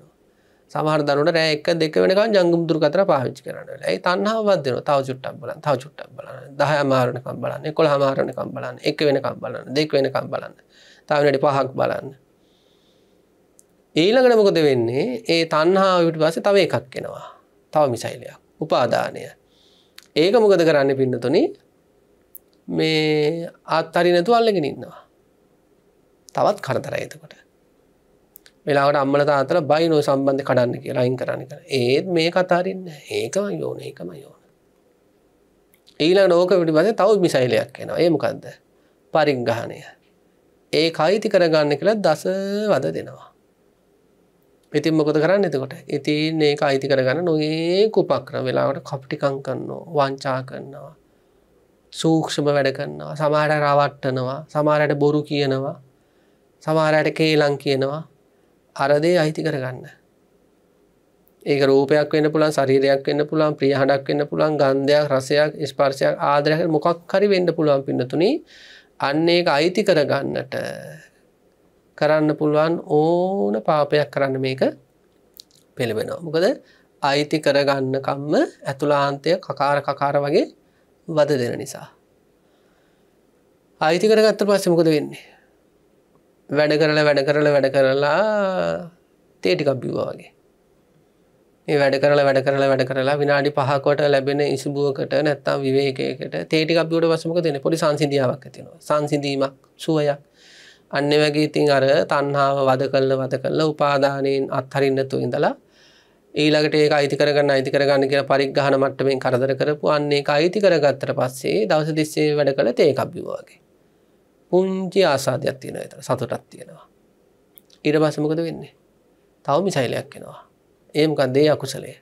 සමහර දරුට රෑ එක දෙක වෙනකන් ජංගුම් දුර කතර පාවිච්චි කරන්න ඇයි තන්හාවදන තව චුට්ටක් බලන්න තව චුට්ටක් බලන්න දහ අමාරණකම් බලන්න කොළ හමාරණකම් බලන්න එක වෙනකම් බලන්න දෙක් වෙනකම් බලන්න තවනට පහක් බලන්න ඊළඟට මොකද වෙන්නේ ඒ තන්හාවිට පස තව එකක් කෙනවා තව මිසයිලයක් උපාදානය ඒක මොකද කරන්න පින්නතුනි මේ අත් අරි නැතු අල්ලගෙන ඉන්නවා තවත් කරතරයතකොට වෙලාවට අම්මල තාතල බයිනෝ සම්බන්ධ කඩන්න කියලා අයින් කරන්න කර ඒත් මේ කතාරන්න ඒකම යෝන ඒකම යෝන ඊලා නෝක විටිබඳ තව මිසයිලයක් එනවා ඒමකක්ද පරිංගහනය ඒ අයිති කරගන්න කියලා දස වද දෙනවා ඉතින් මොකද කරන්න එතකොට ඉතින් ඒක අයිති කරගන්න නොඒ කුපක්‍ර වෙලාවට කොප්ටිකං කන්නවා වංචා කරන්නවා සූක්ෂම වැඩ කරන්නවා සමාරට රවට්ටනවා සමාරයට බොරු කියනවා සමාරයට කේලං කියනවා අරදේ අහිති කරගන්න ඒක රූපයක් වෙන පුළන් ශරීරයක් වෙන්න පුළන් ප්‍රියහඩක් වෙන්න පුළන් ගන්ධයක් රසයක් ස්පර්ශයක් ආදරයක් මොකක් හරි වෙන්න පුළුවන් පින්නතුනි අන්න ඒක අයිති කරගන්නට කරන්න පුළුවන් ඕන පාපයක් කරන්න මේක පෙළබෙනවා මොකද අයිති කරගන්නකම්ම ඇතුලාන්තය කකාර කකාර වගේ වද දෙන නිසා අයිති කරගත්ත පස්සෙ මොකද වෙන්නේ වැඩ කරලා වැඩ කරලා වැඩ කරලා තේටිකක්බිවා වගේ ඒ වැඩ කරලා වැඩ කරලා වැඩ කරලා විනාඩි පහකොට ලැබෙන ඉසිබුවකට නැත්තම් විවේකයකට තේටිකක්බියට වසමක දෙන පොඩි සංසිදියාවක් ඇතිනවා සංසිදීමක් සුවයක් අන්න වගේ ඉතින් අර තන්හාාව වද කල්ල වද කල්ල උපාධානයෙන් අත්හරින්නතු ඉඳලා ඊළඟට ඒක අයිති කරගන්න අයිති කරගන්න කියලා පරිග්ගහන මට්ටමින් කරදර කරපු අන්නේ අයිති කරගත්තර පස්සේ දවස දිස්සේ වැඩ කළ තේකක්බිවාගේ පුංචි ආසාධයක් තියෙන එතර සතුටක් තියෙනවා ඉර පසමකද වෙන්නේ තවමි සයිලයක් එෙනවා ඒමකක්දේ අකුසලේ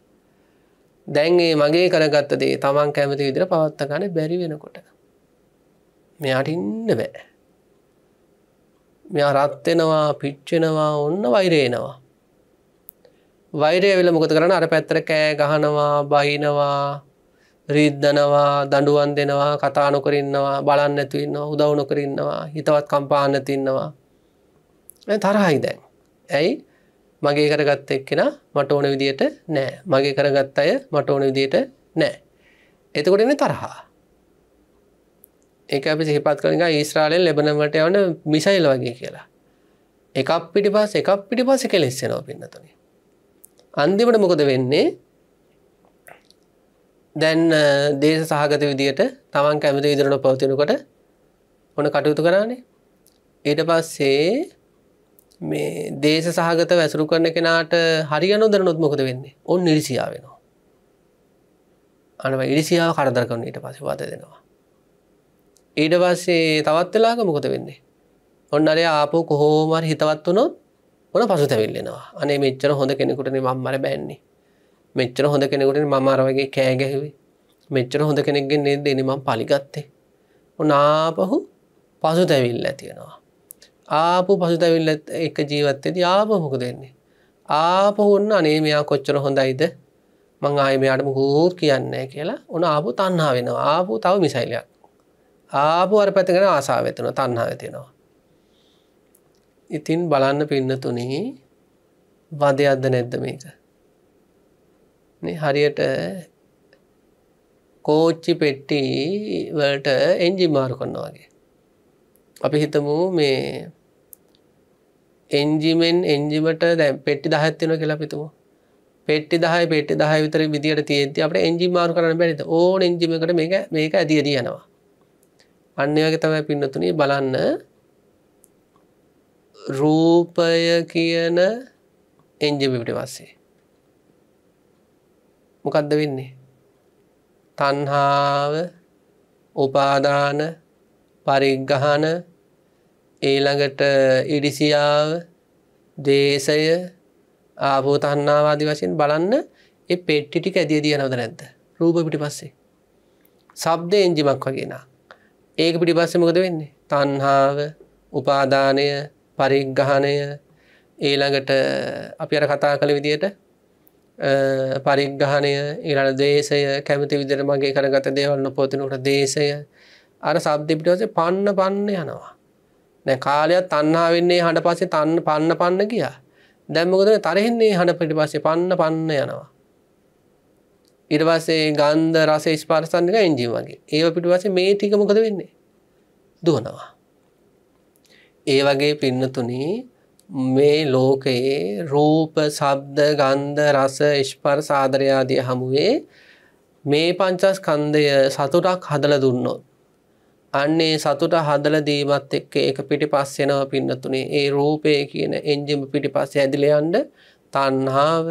දැන්ගේ මගේ කරගත්ත දේ තමන් කැමති විදිර පවත්ත ගන බැරි වෙනකොට මෙයාට ඉන්න බෑ මෙයා රත්වෙනවා පිච්චෙනවා ඔන්න වෛරේනවා වෛරය වෙල මොකද කරන අර පැත්තර කෑ ගහනවා බහිනවා රීද්ධනවා දඩුවන් දෙනවා කතානොකරන්නවා බලන්න ඇතිවන්න උදව්නොකරන්නවා හිතවත් කම්පාන්න තින්නවා තරහයි දැන් ඇයි මගේ කරගත්ත එක්කෙන මට ඕන විදියට නෑ මගේ කරගත් අය මට ඕන විදියට නෑ එතකොටන තරහා එක අපි සිහිපත් කරන ඊස්රාලෙන් ලැබනමට යවන මිසයිල් වගේ කියලා එකක් පිටි පස් එකක් පිටි පස කෙලෙස්සෙනවා පින්නතුනේ අන්දිමට මොකද වෙන්නේ දැන් දේශ සහගත විදියට තමන් කැමති ඉදිරන පවතිනකොට ඕන කටයුතු කරන්නේ ඊට පස්සේ මේ දේශ සහගත වැසුරු කරන කෙනාට හරියන දර නොත්මොකද වෙන්නේ ඔන් නිරිසියා වෙනවා අනව ඉරිසියාව කරදර කරන ඊට පස වත දෙනවා ඊට පස්සේ තවත් වෙලාග මොකද වෙන්නේ ඔන්න අරය ආපෝ කොහෝමර හිතවත් වනොත් ඕන පසු තැවිල්ලෙනවා අනේ මෙච්චර හොඳ කෙනෙකුටන මම්මර බැන්නේ මෙච්චර හොඳ කෙනෙකුට මම අර වගේ කෑ ගැහුවේ මෙච්චර හොඳ කෙනෙක්ගෙන් නේද එනිම පලිගත්තේ නාපහු පසු තැවිල් ඇතියෙනවා ආපු පසු තැවිල් එක ජීවත්තේ යාපහොක දෙන්නේ ආපහු ඔන්න අනේ මෙයා කොච්චර හොඳයිද මං ආයමයාට මුහූත් කියන්නේ කියලා උන ආපු තන්හා වෙනවා ආපු තව මිසයිලයක් ආපු අර පැතිගෙන ආසාාවතන තන්හා වෙතිෙනවා ඉතින් බලන්න පින්න තුනේ වදයක්ද නැද්ද මේක හරියට කෝච්චි පෙට්ටි වලට එන්ජි මාරු කොන්න වගේ. අපි හිතමු මේ එන්ජිමෙන් එන්ජිමට දැ පෙට්ටි දහත්තින කියලා පිතුමු පෙට්ටි දහයි පෙට්ටි දහ විතර විදිට තියෙද අපට එන්ජි මාරු කරන්න බැරිත ඕන එන්ජිමකට මේක මේක ඇදිදී යනවා අන්න වගේ තමයි පින්නතුනී බලන්න රූපය කියන එන්ජිමිට වස්සේ මොකක්ද වෙන්නේ. තන්හාාව උපාදාන පරිග්ගහන ඊළඟට ඉඩිසියාව දේශය ආභූතන්නාවාදි වශයෙන් බලන්න ඒ පෙට්ටි ටික ඇදිය දිය නොද නැද්ද රූප පිටි පස්සේ. සබ්ද එන්ජිමක් වගේෙන. ඒක පිටි පස්සෙ මොකද වෙන්නේ. තන්හාාව උපාදානය පරිග්ගහනය ඊළඟට අපි අර කතා කළ විදියට පරිග්ගහනය ඉරට දේශය කැමති විදර මගේ කරගත දේවල්න්න පොතිනකට දේශය අර සබ්ධිපිටවසේ පන්න පන්න යනවා. නෑ කාලයක් තන්නා වෙන්නේ හඬ පස්සේ තන්න පන්න පන්න කියා දැම්මකදන තරහෙන්නේ හඬ පිටි පස්සේ පන්න පන්න යනවා. ඉරවසේ ගන්ධ රස ස්පාර්සන්නක එන්ජී වගේ ඒව පිටිවසේ මේ ටිකමකද වෙන්නේ දුවනවා. ඒ වගේ පින්නතුනී මේ ලෝකයේ රූප සබ්ද ගන්ධ රස ඉෂ්පර සාදරයාදය හමුවේ මේ පංචස් කන්දය සතුටක් හදල දුන්නොත්. අන්නේ සතුට හදල දීමත් එක්ක එක පිටි පස්සෙනව පින්නතුනේ ඒ රූපය කියන එන්ජිම පිටි පස්ස ඇදිලයන්ඩ තන්හාාව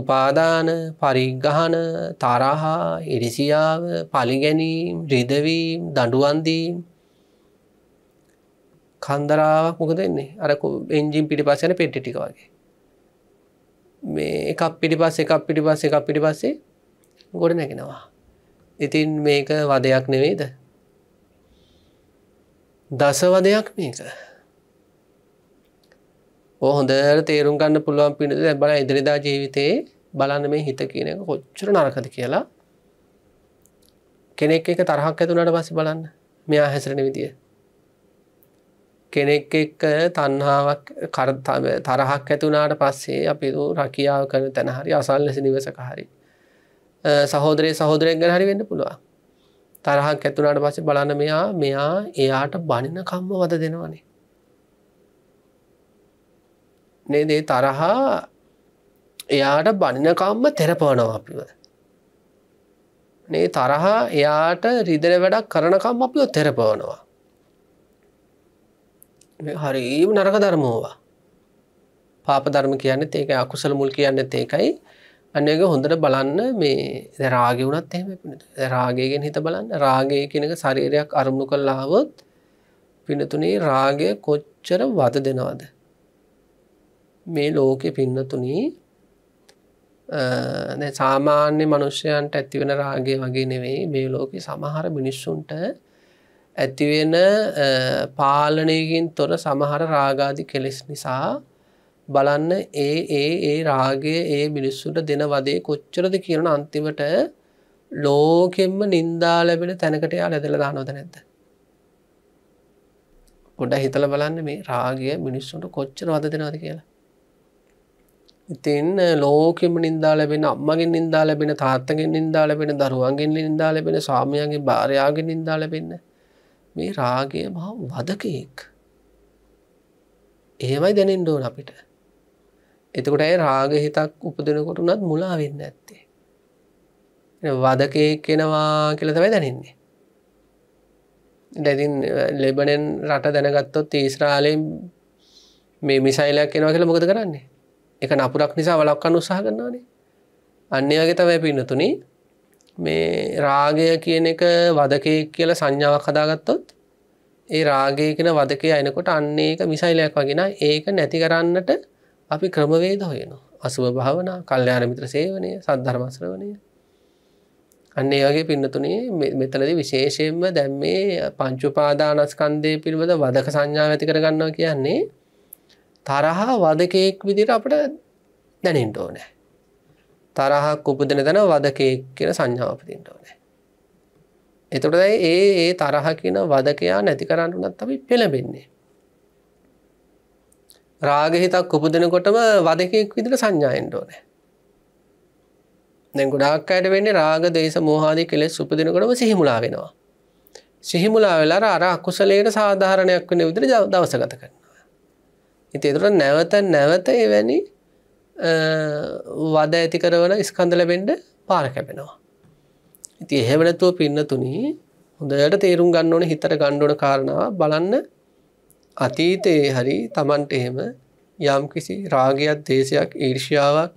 උපාදාන පරිග්ගහන තරහා ඉරිසියාව පලිගැනීම් රිදවීම් දඩුවන්දීම් කන්දරාවක් මොක දෙන්නේ අරකු එන්ජිම් පිටිපස්සන පෙට්ටික වගේ මේ එකක් පිටිපස්ස එකක් පිටිපස්ස එකක් පිටිපස්සේ ගොඩ නැගෙනවා ඉතින් මේක වදයක් නෙවෙයිද දසවදයක් මේක හොඳ තේරුම් ගන්න පුළුවන් පිණිද බල ඉදිරිදා ජීවිතයේ බලන්න මේ හිත කියන එක කොච්චර නරකද කියලා කෙනෙක් එක තරහක් ඇතුනට පස්ස බලන්න මෙයා හැසරණ විදිිය කෙනෙක් එක්ක තන්හාාවක් කරතම තරහක් ඇතුනාට පස්සේ අපි රකියාව කරන තැන හරි අසල්ලෙසි නිවසක හරි සහෝදරය සහෝදරයෙන් ගැ හරි වෙන්න පුළුවන් තරහක් ඇතුනාට පස්සේ බලන්න මෙයා මෙයා එයාට බනින කම්ම වද දෙනවනේ නේදේ තරහා එයාට බනිනකම්ම තෙරපවනවා අපිව නේ තරහා එයාට රිදර වැඩක් කරනකම් අපිෝ තෙරපවනවා හරිම නරක ධර්මෝවා පාප ධර්ම කියන්න ඒක අකුසල මුල් කියන්න ඒකයි අන්න එක හොඳට බලන්න මේ රාග වුණත් එහෙම රාගයගෙන් හිත බලන්න රාගය කෙනක ශරීරයක් අරමුණු කල්ලාවොත් පිනතුනේ රාගය කොච්චර වද දෙනවාද මේ ලෝකෙ පින්නතුනී සාමාන්‍ය මනුෂ්‍යයන්ට ඇතිවෙන රාගය වගේ නෙවෙයි මේ ලෝකෙ සමහර මිනිස්සුන්ට ඇතිවෙන පාලනයකින් තොර සමහර රාගාදි කෙලෙස් නිසා බලන්න ඒ ඒ ඒ රාගේ ඒ මිනිස්සුට දෙන වදේ කොච්චරද කියන අන්තිමට ලෝකෙන්ම නින්දා ලැබෙන තැනකට යා ලැදල දානොද නැද්ද. ගොඩ හිතල බලන්න මේ රාගය මිනිස්සුන්ට කොච්චර වද දෙනවද කියලා. ඉතින් ලෝකෙම නින්දා ලැබෙන අම්මගෙන් නින්දා ලැබෙන තාත්තගෙන් නින්දා ලැබෙන දරුවන්ගෙන් නින්දා ලැබෙන සාමයන්ගේ භාරයාගෙන් නින්දා ලැබෙන්නේ මේ රාගය මහා වදකයෙක් එහෙමයි දැනෙන් ඩෝන අපිට එතකොට ඇය රාග හිතක් උපදනකොට නත් මුලා වෙන්න ඇත්තේ වදකයෙක් කෙනවා කියල තමයි දැනෙන්නේ දැතින් ලෙබනෙන් රට දැනගත්තොත් ඊස්රාලයෙන් මේ මිසයිලයක් කෙනවා කියල මොකද කරන්නේ එක නපුරක් නිසා වලක්කන්න උත්සාහ කරන්නානේ අන්නේ වගේ තමයි පින්නතුනී මේ රාගය කියන එක වදකයෙක් කියල සංඥාවක් හදාගත්තොත් ඒ රාගය කෙන වදකය අයනකොට අන්නේ එක මිසයිලයක් වගෙන ඒක නැති කරන්නට අපි ක්‍රමවේද හොයනවා අසුව භාවන කල්්‍යයාන මිත්‍ර සේවනය සද්ධර්මස්රවනය අන්නේ වගේ පින්නතුනේ මෙතනද විශේෂයෙන්ම දැම් මේ පංචුපාදානස්කන්දය පිළිබඳ වදක සංඥාව ඇති කරගන්නවා කියන්නේ තරහා වදකයෙක් විදිර අපට දැනින්ට ඕනෑ තරහක් උපදන තැන වදකය කියෙන සංඥාවපතින්ට ඕනෑ. එතොට දැයි ඒ ඒ තරහ කියන වදකයා නැති කරන්නුනත් අපි පෙළබෙන්නේ. රාගහිතක් උපදනකොටම වදකෙක් විදිර සංඥායෙන්ට ඕනෑ. දැ ගොඩක් අයට වෙන්නේ රාග දේශ මෝහාදී කෙලෙස් උපදිනකොටම සිහිමුලා වෙනවා. සිහිමුලා වෙලා අර අකුසලයට සාධාරණයක් වන විදිර දවසගත කරනවා. ඉති එතුට නැවත නැවත එවැනි වද ඇතිකරවන ස්කන්ද ලැබෙන්ඩ පාර කැපෙනවා. ඉති එහෙමනැතුව පින්නතුනී හොඳයට තේරුම් ගන්න ඕන හිතර ගණ්ඩෝන කාරණාව බලන්න අතීතයේ හරි තමන්ට එහෙම යම් කිසි රාගයක් දේශයක් ඊර්ෂ්‍යාවක්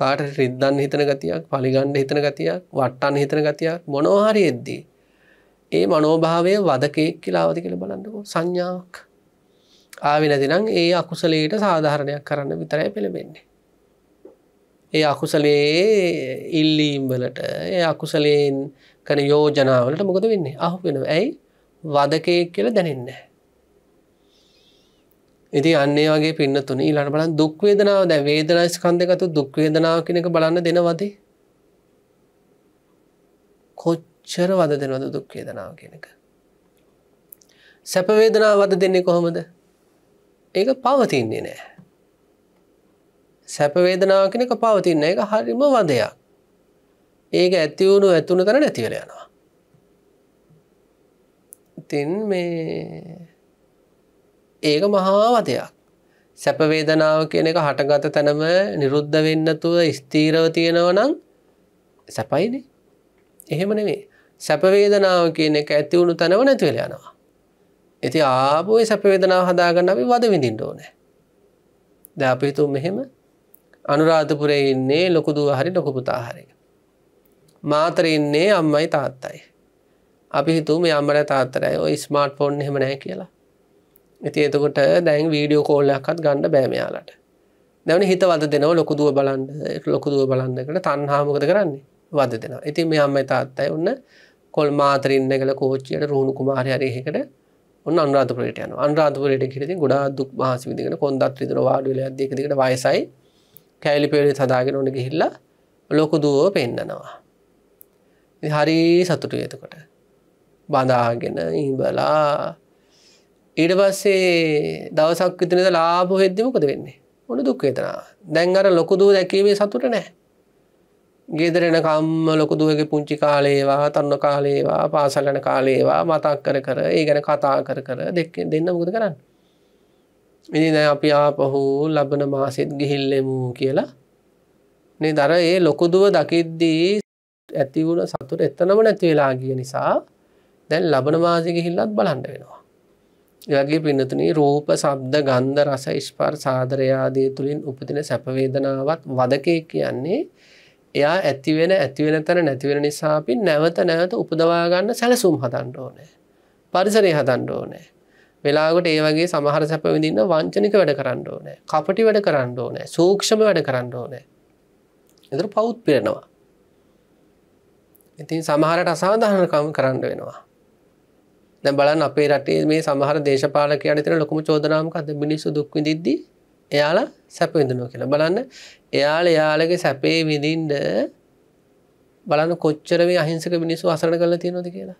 කාට රිද්දන් හිතන ගතියක් පලිගණ්ඩ හිතන ගතියක් වට්ටන් හිතන ගතියක් මොනෝහරි එද්දී. ඒ මනෝභාවය වදකෙක් කියලාවති කළ බලන්නකු සංඥාවක් ආවිනතිනම් ඒ අකුසලට සාධාරණයක් කරන්න විතරයි පෙළබෙන්නේ. ඒ අකුසලයේ ඉල්ලීම්වලට ඒ අකුසලයෙන් කන යෝජනාවලට මොකද වෙන්නේ අහු වෙන ඇයි වදකයෙක් කියල දැනෙන්න. ඉති අන්නේ වගේ පින්න තුන ඊලට බලන් දුක්වේදනාව දැ වේදනස් කන්දකතු දුක්වේදනාව කෙනෙක බලන්න දෙනවද කොච්චර වද දෙනවද දුක්වේදනාව කෙනක. සැපවේදනාව වද දෙන්නේ කොහොමද ඒක පවතින්නේ නෑ සැපවේදනාව කෙනෙක පවතින්න එක හරිම වදයක්. ඒක ඇතිවුණු ඇතුුණු තර නැතිවල යනවා. ඉතින් මේ ඒක මහාවතයක්. සැපවේදනාව කියන එක හටගත තැනම නිරුද්ධ වෙන්නතුව ස්තීරව තියෙනවනම් සැපයින එහෙම නෙවේ සැපවේදනාව කියන එක ඇතිවුණු තැනව නැතිවල යනවා. ඇති ආපුේ සැපවේදනාව හදාගන්න අපි වද විඳින්ට ඕනෑ. ද අපිතුම් මෙහෙම අනුරාධපුරේ ඉන්නේ ලොකුදුව හරි ලොකුපුතා හරි. මාතර ඉන්නේ අම්මයි තාත්තයි. අපි හිතුම අම්මර තාත්තරයි ඔයි ස්මාර්ට් ෆෝන් හෙම නෑ කියලා. ඇති එතකොට දැන් වීඩියෝ කෝල්ලයක්ත් ගණඩ බෑමයාලට. දැවන හිත වද දෙනව ලොකුදුව බලන්ඩ ලොකුදුව බලන්නකට තන්හාමකද කරන්නේ වද දෙෙන. ඉතින් මේ අම්ම තාත්තයි ඔන්න කොල් මාතරන්න කළ කෝච්චයට රුණු කුමාරය අරයහකට ඔන්න අන්රාධපරට යන අන්රාධපරයට කිරති ගොඩා දුක් මාහස විදිකට කොන්දත් විදර වාඩුල දෙකකට වයසයි කෑලිපේලේ සදාගෙන ඕන ගිහිල්ලා ලොකු දුවෝ පෙන්න්නනවා. හරි සතුටු ඇතකොට බඳාගෙන ඉබලා ඊට පස්සේ දවසක් විතනද ලාබ හෙද්දිමකොද වෙන්නේ ඕන දුක් වේතනා දැන් අර ලොකු දූ දැකීමේ සතුට නෑ ගෙදරෙන කම්ම ලොකු දුවගේ පුංචි කාලේවා තන්න කාලේවා පාසලන කාලේවා මතක් කර කර ඒ ගැන කතා කර කර දෙක් දෙන්න මුද කරන්න ඉනි දැ අපි ආපහු ලබන මාසෙත් ගිහිල්ලෙමු කියලා නේ දර ඒ ලොකුදුව දකිද්දී ඇතිවුණ සතුට එත්තනම නැතිවෙලා ගිය නිසා දැන් ලබන මාසික හිල්ලත් බලන්ඩ වෙනවා. යගේ පිනතුන රූප සබ්ද ගන්ධ රස ඉස්්පාර් සාදරයාදය තුළින් උපතින සැපවේදනාවත් වදකය කියන්නේ එයා ඇතිවෙන ඇතිවෙන තැන නැතිවෙන නිසාපි නැවත නැවත උපදවාගන්න සැලසුම් හදන්ඩ ඕනෑ. පරිසරය හදන්ඩ ඕනෑ වෙලාගට ඒ වගේ සමහර සැප විඳන්න වංචනික වැඩ කරන්න ඕනෑ කපටි වැඩ කරන්න ඕනෑ සූක්ෂම වැඩ කරන්න ඕනෑ එතර පෞද් පිරෙනවා ඉතින් සමහරට අසාධහනකම කරන්න වෙනවා දැ බලන් අපේ රටේ මේ සමහර දේශපාලක අනිතන ලොකුම චෝදනාමකද මිනිස්සු දුක්වි දිද්දී එයාලා සැප විඳනෝ කියලා බලන්න එයාල එයාලගේ සැපේ විඳින්ඩ බලන්න කොච්චර මේ අහිංසක මිනිස්සු අසරණ කල තියෙනොද කියලා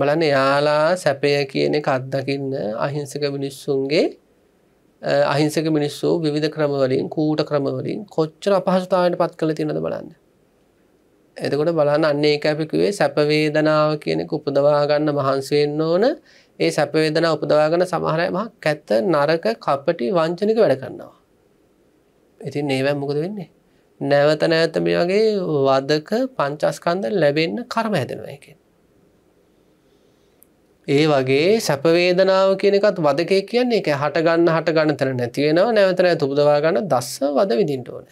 බලන්න යාලා සැපය කියන කත්දකින්න අහිංසක මිනිස්සුන්ගේ අහිංසක මිනිස්සු විධ ක්‍රමවලින් කූට ක්‍රමවලින් කොච්චර අපහසුතාවට පත් කළ තිනද බලන්න. එතකොට බලන්න අන්නේ කැපිකුවේ සැපවේදනාව කියනෙක උපදවාගන්න මහන්සවෙන්න ඕන ඒ සැපවේදන උපදවාගන සමහරයම කැත්ත නරක කපටි වංචනික වැඩ කරන්නවා. ඉතින් නේවැ මොකද වෙන්නේ. නැවත නැඇත මේ වගේ වදක පංචස්කන්ද ලැබෙන්න කරම හැදෙනවා එකෙන්. ඒ වගේ සැපවේදනාව කියනකත් වදකය කියන්නේ එක හටගන්න හට ගන්න තර නැතිවෙනවා නැවතරෑ තුබදවා ගන්න දස්ස වද විදිින්ට ඕන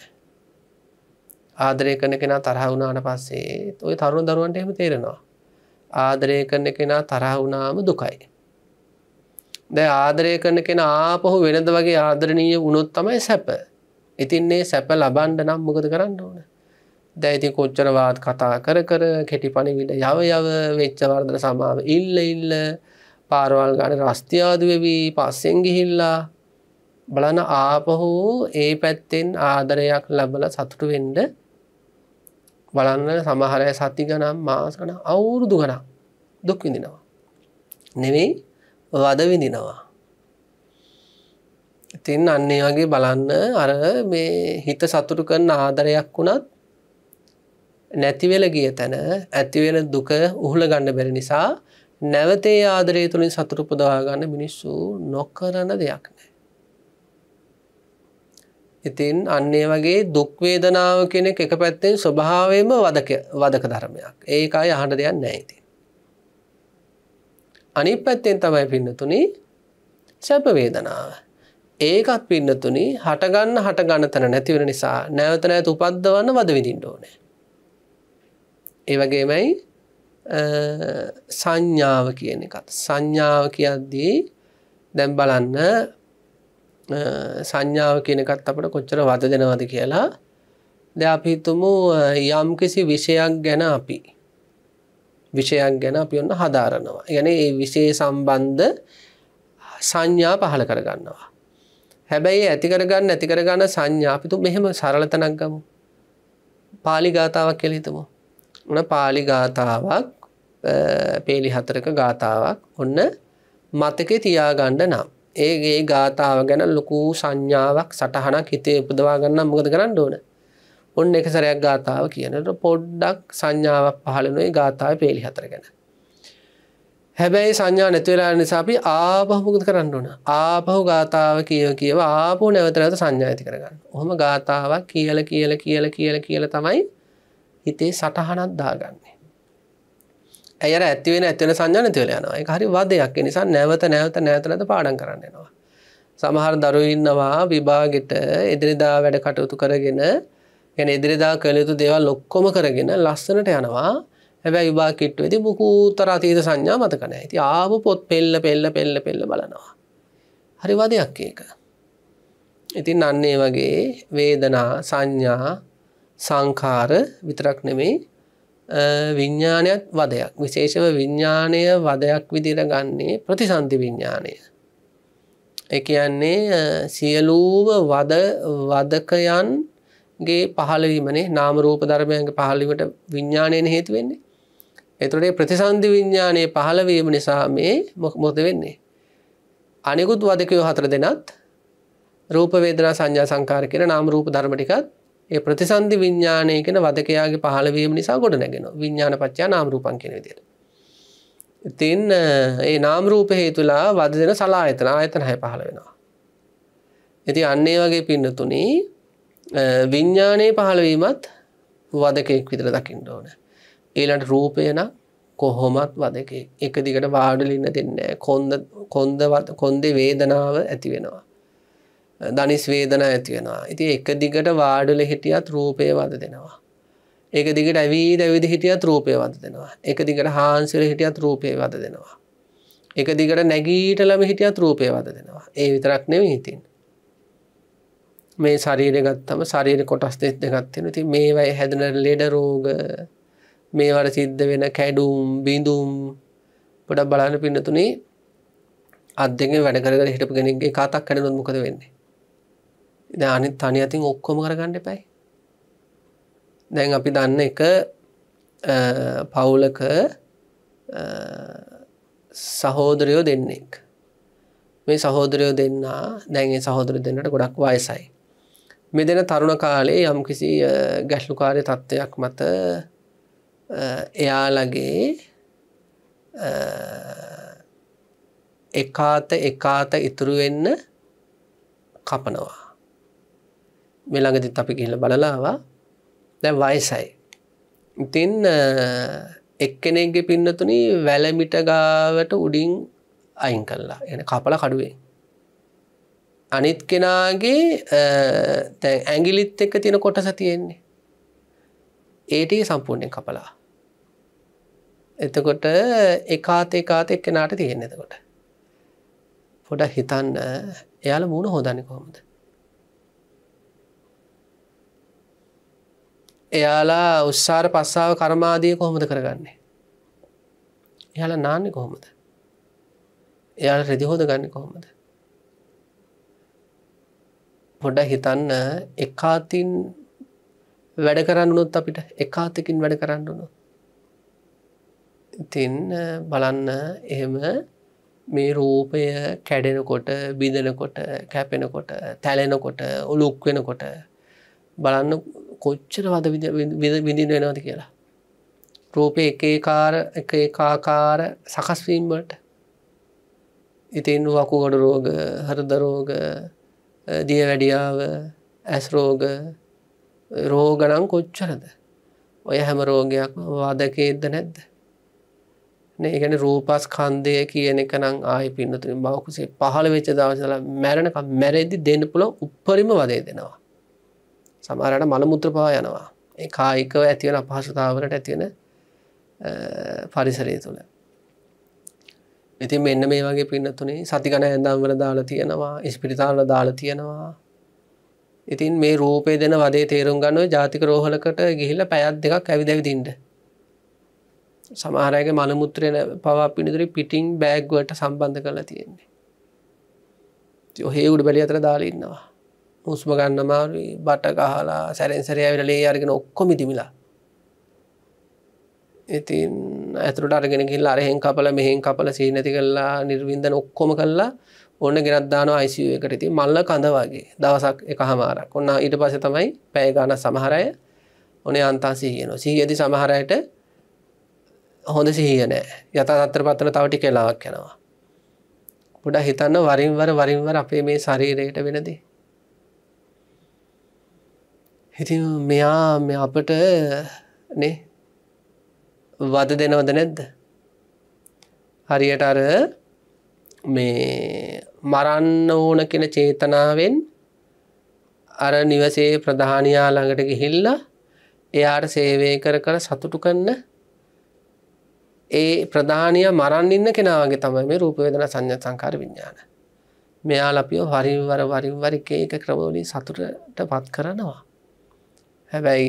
ආදරය කරන කෙනා තරහ වුණාට පස්සේ ඔය තරුණ දරුවන්ට එම තේරෙනවා ආදරය කරන කෙනා තරහ වුණාම දුකයි දැ ආදරය කරන කෙන ආපහු වෙනද වගේ ආදරණීය වුණොත් තමයි සැප ඉතින්නේ සැප ලබන්ඩ නම් මොකද කරන්න ඕන දැයිති කොච්චරවාත් කතා කර කර කෙටි පණිවිට යව යව වෙච්චවර්දන සමාව ඉල්ල ඉල්ල පාරවල් ගන රස්තියාදුවවී පස්සෙන් ගිහිල්ලා බලන ආපහු ඒ පැත්තෙන් ආදරයක් ලැබල සතුටු වෙන්ඩ බලන්න සමහරය සති ගනම් මාසකන අවුරුදු ගනම් දුක් විඳිනවා. නෙවෙයි වද විඳිනවා. ඉතින් අන්නේ වගේ බලන්න අර මේ හිත සතුටු කරන ආදරයක් වුණත් නැතිවෙල ගිය තැන ඇතිවෙන දුක උහුල ගණඩ බැරි නිසා නැවතේ ආදරය තුළින් සතුරු පුදාගන්න මිනිස්සු නොක්කරන්න දෙයක් නෑ. ඉතින් අන්නේ වගේ දුක්වේදනාව කෙනෙක් එක පැත්තෙන් ස්වභාවයම වදක ධර්මයක් ඒක අය අහට දෙයක් නෑති. අනි පැත්තෙන් තමයි පින්නතුනි සැපවේදනාව. ඒකත් පින්නතුනි හටගන්න හට ගන්න තැන නැතිවෙන නිසා නැවතනෑ උපද්දවන්න වද විදිින්ට ඕනෑ. ඒවගේමයි සංඥාව කියන එකත් සංඥාව කියද්දී දැම් බලන්න සංඥාව කියනකත් අපට කොච්චර වද දෙනවද කියලා ද අපිතුමු යම් කිසි විෂයක් ගැන අපි විෂයක් ගැන අපි ඔන්න හදාරනවා ගැන ඒ විෂය සම්බන්ධ සංඥා පහළ කරගන්නවා හැබැයි ඇතිකරගන්න ඇතිකරගන්න සංඥාපිතු මෙහෙම සරලතනක් ගමු පාලි ගාතාවක් කෙලිතමු න පාලි ගාථාවක් පේලි හතරක ගාථාවක් ඔන්න මතක තියාගණ්ඩ නම් ඒගේ ගාථාව ගැන ලොකු සංඥාවක් සටහනක් හිතේ උපදවාගන්න මොකද කරන්න ඕන ඔන්න එක සරයක් ගාථාව කියනට පොඩ්ඩක් සංඥාවක් පහලනුයි ගාථාව පේලි හතර ගැන හැබැයි සංඥා නැතිවලා නිසාපි ආපහමුකද කරන්න ඕන ආපහු ගාථාව කියව කියව ආපු නැවතරත සංඥායති කරගන්න හොම ගාථාවක් කියල කියල කියල කියල කියල තමයි හිතේ සටහනක් දාගන්නේ ඇයර ඇතිවෙන ඇතිවෙන සංඥා නැතිවල යනවා එක හරි වදයක් නිසා නැවත නැවත නැවත නැත පාඩම් කරන්නවා සමහර දරුවඉන්නවා විභාගෙට එදිරිදා වැඩ කටයුතු කරගෙන ගැන ඉදිරිදා කළයුතු දේවල් ලොක්කොම කරගෙන ලස්සනට යනවා හැබැයි විභා කිට්ට වෙති බොකූතර අතීත සංඥා මතකන ඇති ආපු පොත් පෙල්ල පෙල්ල පෙල්ල පෙල්ල බලනවා හරි වදයක් ඒක ඉතින් අන්නේ වගේ වේදනා සංඥා සංකාර විතරක් නෙමෙයි විඤ්ඥානයත් වදයක් විශේෂව විඤ්ඥානය වදයක් විදිර ගන්නේ ප්‍රතිසන්ති විඤ්ඥානය එක යන්නේ සියලූම වද වදකයන්ගේ පහලවීමනේ නාමරූප ධර්මයන්ගේ පහලිවට විඤ්ඥානයෙන් හේතු වෙන්නේ එතුටේ ප්‍රතිසන්ධි විඤ්ඥානය පහලවීම නිසා මේ මොක් මොද වෙන්නේ අනිකුත් වදකයෝ හතර දෙනත් රූපවේදනා සංඥා සංකාර කියෙන නාම රූප ධර්මටිකත් ඒ ප්‍රතිසන්ධි විඤ්ඥානය කෙන වදකයාගේ පහලවීම නිසා ගොඩ නැගෙන විඤ්ඥාන පච්චා නාමරූපන් කෙනවිදිර. ඉතින් ඒ නාමරූප හේතුලා වද දෙෙන සලා එතන ආයතන හැ පහළ වෙනවා. ඇති අන්නේ වගේ පින්නතුනි විඤ්ඥානයේ පහළවීමත් වදකෙක් විතර දකිින් ඕන. ඒලට රූපයන කොහොමත් වදක එක දිගට වාඩලින්න දෙන්න කොන්ද කොන්දේ වේදනාව ඇති වෙනවා. දනිස් වේදන ඇතිවෙනවා ඉති එක දිගට වාඩුල හිටියත් රූපය වද දෙනවා ඒක දිගට ඇවී දැවිද හිටියත් රූපය වද දෙනවා එක දිගට හාන්සිර හිටියත් රූපය වද දෙනවා එක දිගට නැගීටලම හිටියත් රූපය වද දෙනවා ඒ විතරක් නෙව හිතින් මේ ශරීර ගත්තම ශරීර කොටස් දෙස් දෙගත්වෙන ති මේවයි හැදන ලෙඩ රෝග මේවට සිද්ධ වෙන කැඩුම් බිඳුම් පොඩක් බලන්න පින්නතුනේ අත් දෙක වැඩකරග හිටපු කෙනෙක්ගේ කාතක් කැඩනොත් මොකද වෙන්නේ අනිත් තනි අතින් ඔක්කොම කරගන්න එපයි දැන් අපි දන්න එක පවුලක සහෝදරයෝ දෙන්නෙක් මේ සහෝදරයෝ දෙන්නා දැන්ගේ සහෝදර දෙන්නට ගොඩක් වයසයි මෙදෙන තරුණ කාලේ යම් කිසි ගැට්ලුකාරය තත්ත්වයක් මත එයාලගේ එකාත එකාත ඉතුරුවෙන්න කපනවා මෙළඟදිත් අපි කියල බලලාවා දැ වයිසයි ඉතින් එක්කෙනෙක්ගේ පින්නතුන වැලමිට ගාවට උඩින් අයින් කල්ලා එන කපල කඩුවේ අනිත් කෙනාගේ තැන් ඇගිලිත් එක්ක තියෙන කොටස තියෙන්නේ ඒට සම්පූර්ණයෙන් කපලා එතකොට එකාත එකාත එක් කෙනාට තියෙන්නේෙතකොට පොඩ හිතන්න එයාල මූුණ හොදන්න කොහොමද එයාලා උත්සාර පස්සාව කර්මාදය කොහොමද කරගන්නේ එයාලා නාන්නේ කොහොමද එයාල රෙදිහෝද ගන්න කොහොමද හොඩ හිතන්න එකාතින් වැඩ කරන්නුත් අපිට එකාතකින් වැඩ කරන්නුනු ඉතින් බලන්න එහෙම මේ රූපය කැඩෙනකොට බිඳනකොට කැපෙනකොට තැලෙනකොට උලුක් වෙනකොට බලන්න කොච්චර වද විඳින් වෙනවාද කියලා. රූපය එකකාර එක එකාකාර සකස්වීම්බට ඉතින් වකුගඩ රෝග හරදරෝග දිය වැඩියාව ඇස්රෝග රෝගනං කොච්චරද ඔය හැම රෝගයක් වාදකේද නැද්ද ඒගැන රූපස් කන්දය කියන එක නම් ආය පින්නතුරින් බවකුසේ පහළ වෙච්ච දවසලා මැරණක මැරෙදි දෙන්න පුළ උපරිම වදේ දෙෙනවා සමහරයට මළමුත්‍ර පවා යනවා ඒ කායිකව ඇතිවන අපහසුතාවලට ඇතිවෙන පරිසරය තුළ ඉතින් මෙන්න මේ වගේ පින්නතුනේ සතිගන ඇඳම්වල දාලා තියෙනවා ඉස්පිරිතාල දාලා තියෙනවා ඉතින් මේ රූපය දෙන වදේ තේරුම් ගන්නව ජාතික රෝහලකට ගිහිල්ල පැයත් දෙකක් ඇවිදැවිදින්ට සමහරයගේ මළමුත්‍රයන පවා පිනිදුරි පිටිං බෑග්වට සම්බන්ධ කරලා තියෙන්නේ ඔහේ උඩ බැලි අතර දාලා ඉන්නවා හුස්ම ගන්නමාරු බට කහලා සැරෙන්සරයා විලේ අරගෙන ඔක්කොම තිමිලා ඉතින් ඇතුරට අරගෙන කියල්ලා අරහෙන් කපල මෙහෙන් කපල සීනැති කල්ලා නිර්වින්දන ඔක්කොම කල්ලා ඔන්න ගෙනත්දාන අයිසිුව එකට ඉති මල්ල කඳවාගේ දවසක් එක හමාරක් ඔන්න ඊට පස තමයි පැයගාන සමහරය ඕනේ අන්තා සිහියන සිහියදි සමහරයට හොඳ සිහියනෑ යතා අත්තර පත්තන තවටි කෙලාවක් යනවා පුඩ හිතන්න වරින්වර වරින්වර අපේ මේ ශරීරයට වෙනදී ඉති මෙයා මෙ අපට නේ වද දෙනවද නැද්ද හරියට අර මේ මරන්න ඕන කෙන චේතනාවෙන් අර නිවසේ ප්‍රධානයා ළඟට ගිහිල්ල එයාට සේවය කර කර සතුටු කන්න ඒ ප්‍රධානය මරන්න ඉන්න කෙනාගේ තමයි මේ රූපවේදන සංඥ සංකාර විඤ්ඥාන මෙයා ලපියෝ හරිවර වරිවර එක ක්‍රමවලින් සතුටට පත් කරනවා හැබැයි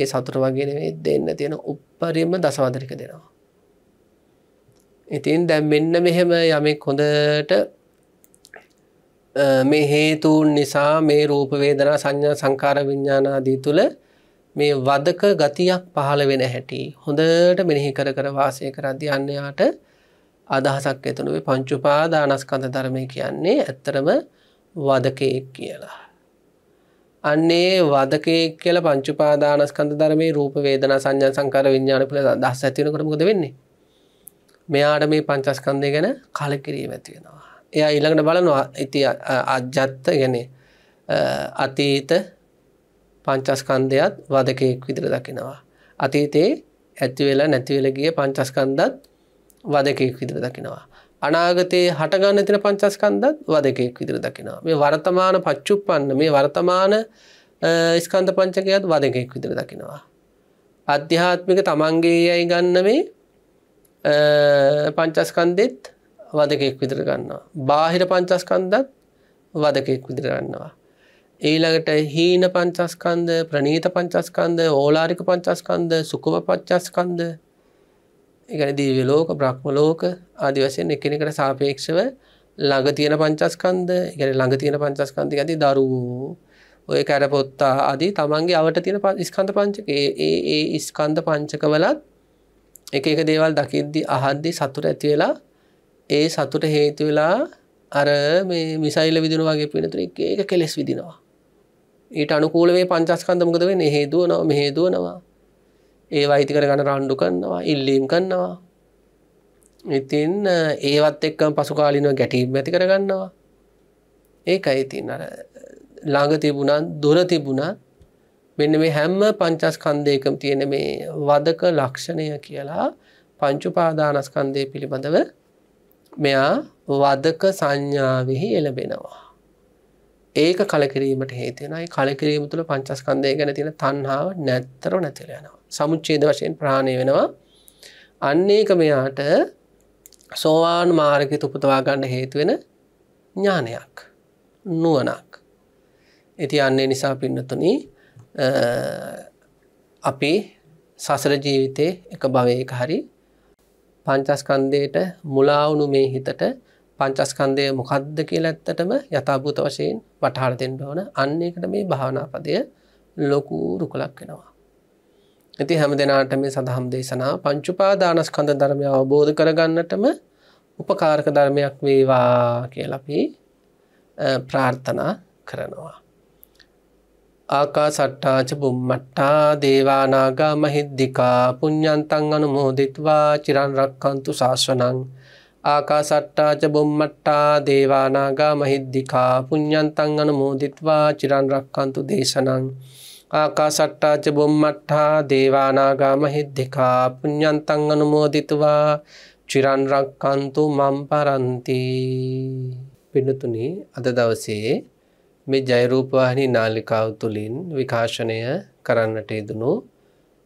ඒ සතුර වගේ නෙවෙයි දෙන්න තියෙන උප්පරිම දසවදරික දෙනවා. ඉතින් දැම් මෙන්න මෙහෙම යමෙක් හොඳට මේ හේතුන් නිසා මේ රූපවේදනා සංඥා සංකාර විඤ්ඥානාදී තුළ මේ වදක ගතියක් පහළ වෙන හැටි හොඳට මෙනෙහි කර කර වාසය කර අධ්‍යන්නයාට අදහසක් එතුනුවේ පංචුපාදානස්කඳ ධර්මය කියන්නේ ඇත්තරම වදකයෙක් කියලා. අන්නේ වදකයෙක් කියල පංචුපාදානස්කන්ධ ධර්මේ රූප වේදනා සංඥා සංකාර විඤ්ඥාන පිළ දස් ඇතිවනකට මොද වෙන්නේ මෙයාට මේ පංචස්කන්දය ගැන කලකිරීම ඇතිවෙනවා එයා ඊළඟට බලනවා ඉති අජ්ජත්ත ගැන අතීත පංචස්කන්දයත් වදකයෙක් විදිර දකිනවා අතීතයේ ඇතිවෙලා නැතිවෙලගිය පංචස්කන්දත් වදකයෙක් විදිර දකිනවා අනාගතයේ හටගන්න තින පංචස්කන්දත් වදකෙක් විදිර දකිනා මේ වර්තමාන පච්චුප්පන්න මේ වර්තමාන ස්කන්ධ පංචකයත් වදකෙක් විදිර දකිනවා. අධ්‍යාත්මික තමන්ගේ යයි ගන්න මේ පංචස්කන්දෙත් වදකෙක් විදිර ගන්නවා. බාහිර පංචස්කන්දත් වදකෙක් විදිර ගන්නවා. ඊළඟට හීන පංචස්කන්ද ප්‍රනීත පංචස්කන්ද ඕලාරික පංචස්කන්ද සුකුම පච්චස්කන්ද එකන දීවි ලෝක බ්‍රහ්ම ලෝක ආදි වශයෙන් එකනෙකට සාපේක්ෂව ළඟ තියෙන පංචස්කන්ධ එකන ළඟ තියෙන පංචස්කන්ධ ඇති දරුවෝ ඔය කැරපොත්තා අදී තමන්ගේ අවට තියෙන ස්කන්ධ පංචක ඒ ඒ ස්කන්ධ පංචකවලත් එක එක දේවල් දකිද්දි අහද්දි සතුට ඇති වෙලා ඒ සතුට හේතු වෙලා අර මේ මිසයිල විදින වගේ පිනතුර එක එක කෙලෙස් විදිනවා ඊට අනුකූල වේ පංචස්කන්ධ මොකද වෙන්නේ හේදුවනවා මෙහෙදුවනවා ඒ අයිති කරගන්න රණ්ඩු කන්නවා ඉල්ලීම් කන්නවා ඉතින් ඒවත් එක්කම් පසුකාලිනව ගැටීම් ඇති කරගන්නවා ඒකයි ඉතින් අර ළඟ තිබුණා දුර තිබුණා මෙන්න මේ හැම්ම පංචස්කන්දයකම තියෙන මේ වදක ලක්ෂණය කියලා පංචුපාදානස්කන්දය පිළිබඳව මෙයා වදක සංඥාවෙහි එළබෙනවා. ඒක කලකිරීමට හේතුවෙනයි කලකිරීම තුළ පංචස්කන්දය ගැන තියෙන තන්හාාව නැත්තර නැතිලයනවා. සමුච්චේද වශයෙන් ප්‍රාණය වෙනවා අන්නේක මෙයාට සෝවාන් මාර්ගය තුපතවා ගන්න හේතුවෙන ඥානයක් නුවනක් ඇති අන්නේ නිසා පින්නතුන අපි සසර ජීවිතය එක භවයක හරි පංචස්කන්දයට මුලාවුණු මේ හිතට පංචස්කන්දය මොකක්ද කියල ඇත්තටම යථභූත වශයෙන් වටහාර දෙෙන්ඩ ඕන අන්නේකට මේ භාවනාපදය ලොකූ රුකුලක් වෙනවා ඇති හැම දෙනාට මේ සඳහම් දේශනා පංචුපාදානස්කඳ ධර්මය අවබෝධ කරගන්නටම උපකාරක ධර්මයක් වේවා කියලපි ප්‍රාර්ථනා කරනවා. ආකා සට්ටාච බුම්මට්ටා දේවානාගා මහිද්දිකා පුඤ්ඥන්තන් අනුමෝදිත්වා චිරන් රක්කන්තු ශාස්වනං ආකා සට්ටාච බොම්මට්ටා දේවානාගා මහිද්දිකා පුඤ්ඥන්තන් අනුමෝදිත්වා චිරන් රක්කන්තු දේශනං ආකාසට්ටාච බොම්මට්ටා දේවානාගාම හිද්දිකා පුඤ්ඥන්තං අනුමෝදිතවා චිරන්රක්කන්තු මම් පරන්ති පිනතුනි අද දවසේ මේ ජයරූපවාහිනි නාලිකාව තුළින් විකාශනය කරන්නට යෙදනු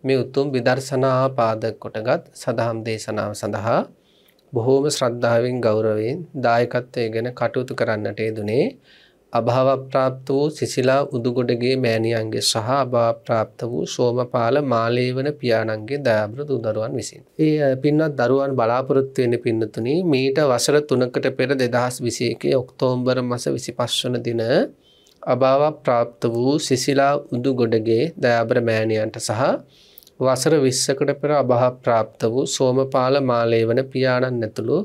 මේ උතුම් විදර්ශනා පාදක කොටගත් සදහම් දේශනාව සඳහා බොහෝම ශ්‍රද්ධාවෙන් ගෞරවයෙන් දායකත්වය ගැන කටයුතු කරන්නට යෙදුනේ අභාවප්‍රාප්ත වූ සිසිලා උදුගොඩගේ මෑණියන්ගේ සහ අභාප්‍රාප්ත වූ සෝමපාල මාලේවන පියාණන්ගේ දෑබර දුදරුවන් විසින්. ඒ පින්වත් දරුවන් බලාපොරොත්තුවෙන පින්නතුනි මීට වසර තුනකට පෙර දෙදහස් විසේකේ ඔක්තෝම්බර මස විසි පශ්වන දින අභාව ප්‍රාප්ත වූ සිසිලා උදුගොඩගේ දෑබර මෑණියන්ට සහ වසර විශ්සකට පෙර අභාප්‍රාප්ත වූ සෝමපාල මාලේ වන පියාණන් නැතුළු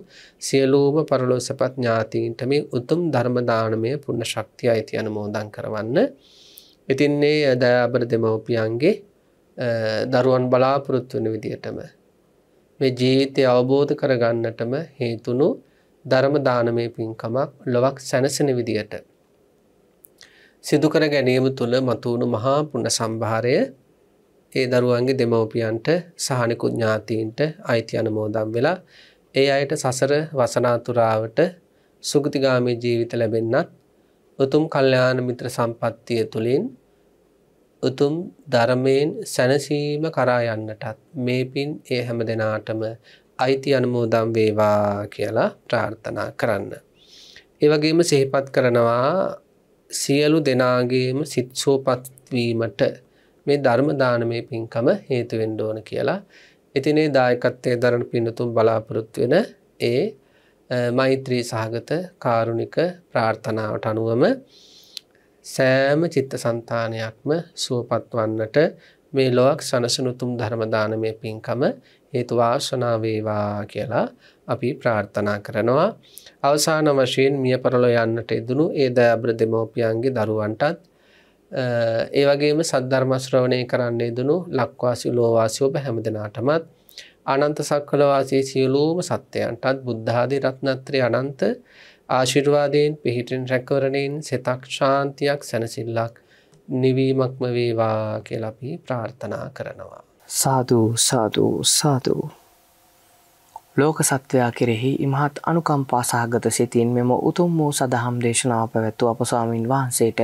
සියලූම පරලෝසපත් ඥාතීන්ට මේ උතුම් ධර්මදානමය පුුණ ශක්තිය අයිති අනමෝදන් කරවන්න. ඉතින්නේ දයාබර දෙමවපියන්ගේ දරුවන් බලාපොරොත්තුවන විදිහටම. මේ ජීවිතය අවබෝධ කරගන්නටම හේතුුණු ධර්මදානමය පින්කමක් ලොවක් සැනසෙන විදිහට. සිදුකර ගැනීම තුළ මතුවුණු මහා පුුණ සම්භාරය ඒ දරුවන්ගේ දෙමව්පියන්ට සහනිකුත් ඥාතීන්ට අයිති අනුමෝදන් වෙලා ඒ අයට සසර වසනාතුරාවට සුගතිගාමී ජීවිත ලැබෙන්නත් උතුම් කල්යාණ මිත්‍ර සම්පත්තිය තුළින් උතුම් ධර්මයෙන් සැනසීම කරා යන්නටත් මේ පින් ඒ හැම දෙනාටම අයිති අනුමෝදම් වේවා කියලා ප්‍රාර්ථනා කරන්න. ඒ වගේම සිහිපත් කරනවා සියලු දෙනාගේම සිත් සුවපත් වීමට මේ ධර්ම දානමේ පින්කම හේතු වෙන්න ඕන කියලා. ඉතින් ඒ දායකත්වයේ දරණ පින්නතුන් බලාපොරොත්තු වෙන ඒ මෛත්‍රී සහගත කාරුණික ප්‍රාර්ථනාවට අනුවම සෑම චිත්තසංතානයක්ම සුවපත් වන්නට මේ ලොවක් සනසනුතුම් ධර්ම දානමේ පින්කම හේතු වාසනා වේවා කියලා අපි ප්‍රාර්ථනා කරනවා. අවසාන වශයෙන් මිය පරලො යන්නට ඉදුණු ඒ දයාබ්‍ර දෙමෝපියන්ගේ දරුවන්ටත් ඒවගේම සද්ධර්මශ්‍රවණය කරන්නේ දනු ලක්වාසි ලෝවාසිෝප හැම දෙනාටමත් අනන්ත සක්කලවාසයේ සියලූම සත්‍යයන්ටත් බුද්ධාදී රත්නත්‍රය අනන්ත ආශිර්වාදයෙන් පිහිටෙන් රැකවරණයෙන් සෙතක් ශාන්තියක් සැනසිල්ලක් නිවීමක්ම වේවා කෙලපි ප්‍රාර්ථනා කරනවා. සාධූ සාධූ සාධූ. ලෝක සත්වයා කෙරෙහි ඉමහත් අනුකම්පාසාහගත සිතින් මෙම උතුම් වූ සදහම් දේශනාව පැවැත්තු අපස්වාමීන් වහන්සේට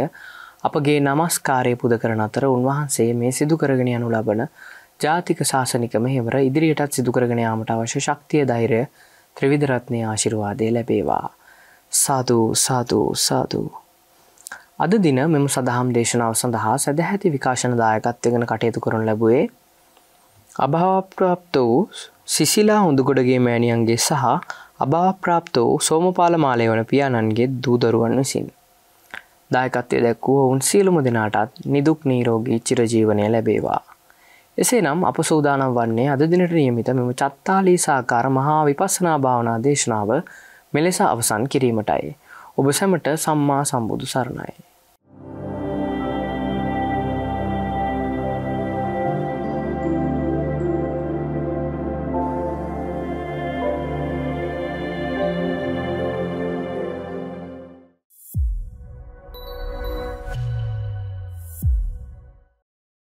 අපගේ නමස්කාරය පුද කරන අතර උන්වහන්සේ මේ සිදුකරගෙන යනු ලබන ජාතික ශාසනික මෙහෙවර ඉදිරියටත් සිදුකරගෙනයාමට අවශ්‍ය ශක්තිය ධෛරය ත්‍රවිදරත්නය ආශිරවාදය ලැබේවා. සාතුූ සාතුූ සාතුූ. අද දින මෙම සඳහම් දේශනාව සඳහා සැදැහැති විකාශන දායකත්වගෙන කටයුතු කරන ලැබුවේ අභාවප්‍රාප්ත වූ සිසිලා හොඳකොඩගේ මෑණියන්ගේ සහ අභාවප්‍රාප්ත වූ සෝමපාල මාලය වන පියාණන්ගේ දූදරුවන් විසින්. දායකත්වය දැක්වූ ඔවුන් සියලුම දෙනාටත් නිදුක් නීරෝගී චිරජීවනය ලැබේවා. එසේ නම් අප සූදානම් වන්නේ අද දිනට නියමිත මෙම චත්තාලී සාකාර මහා විපස්සනා භාවනා දේශනාව මෙලෙස අවසන් කිරීමටයි. ඔබ සැමට සම්මා සම්බුදු සරණයි.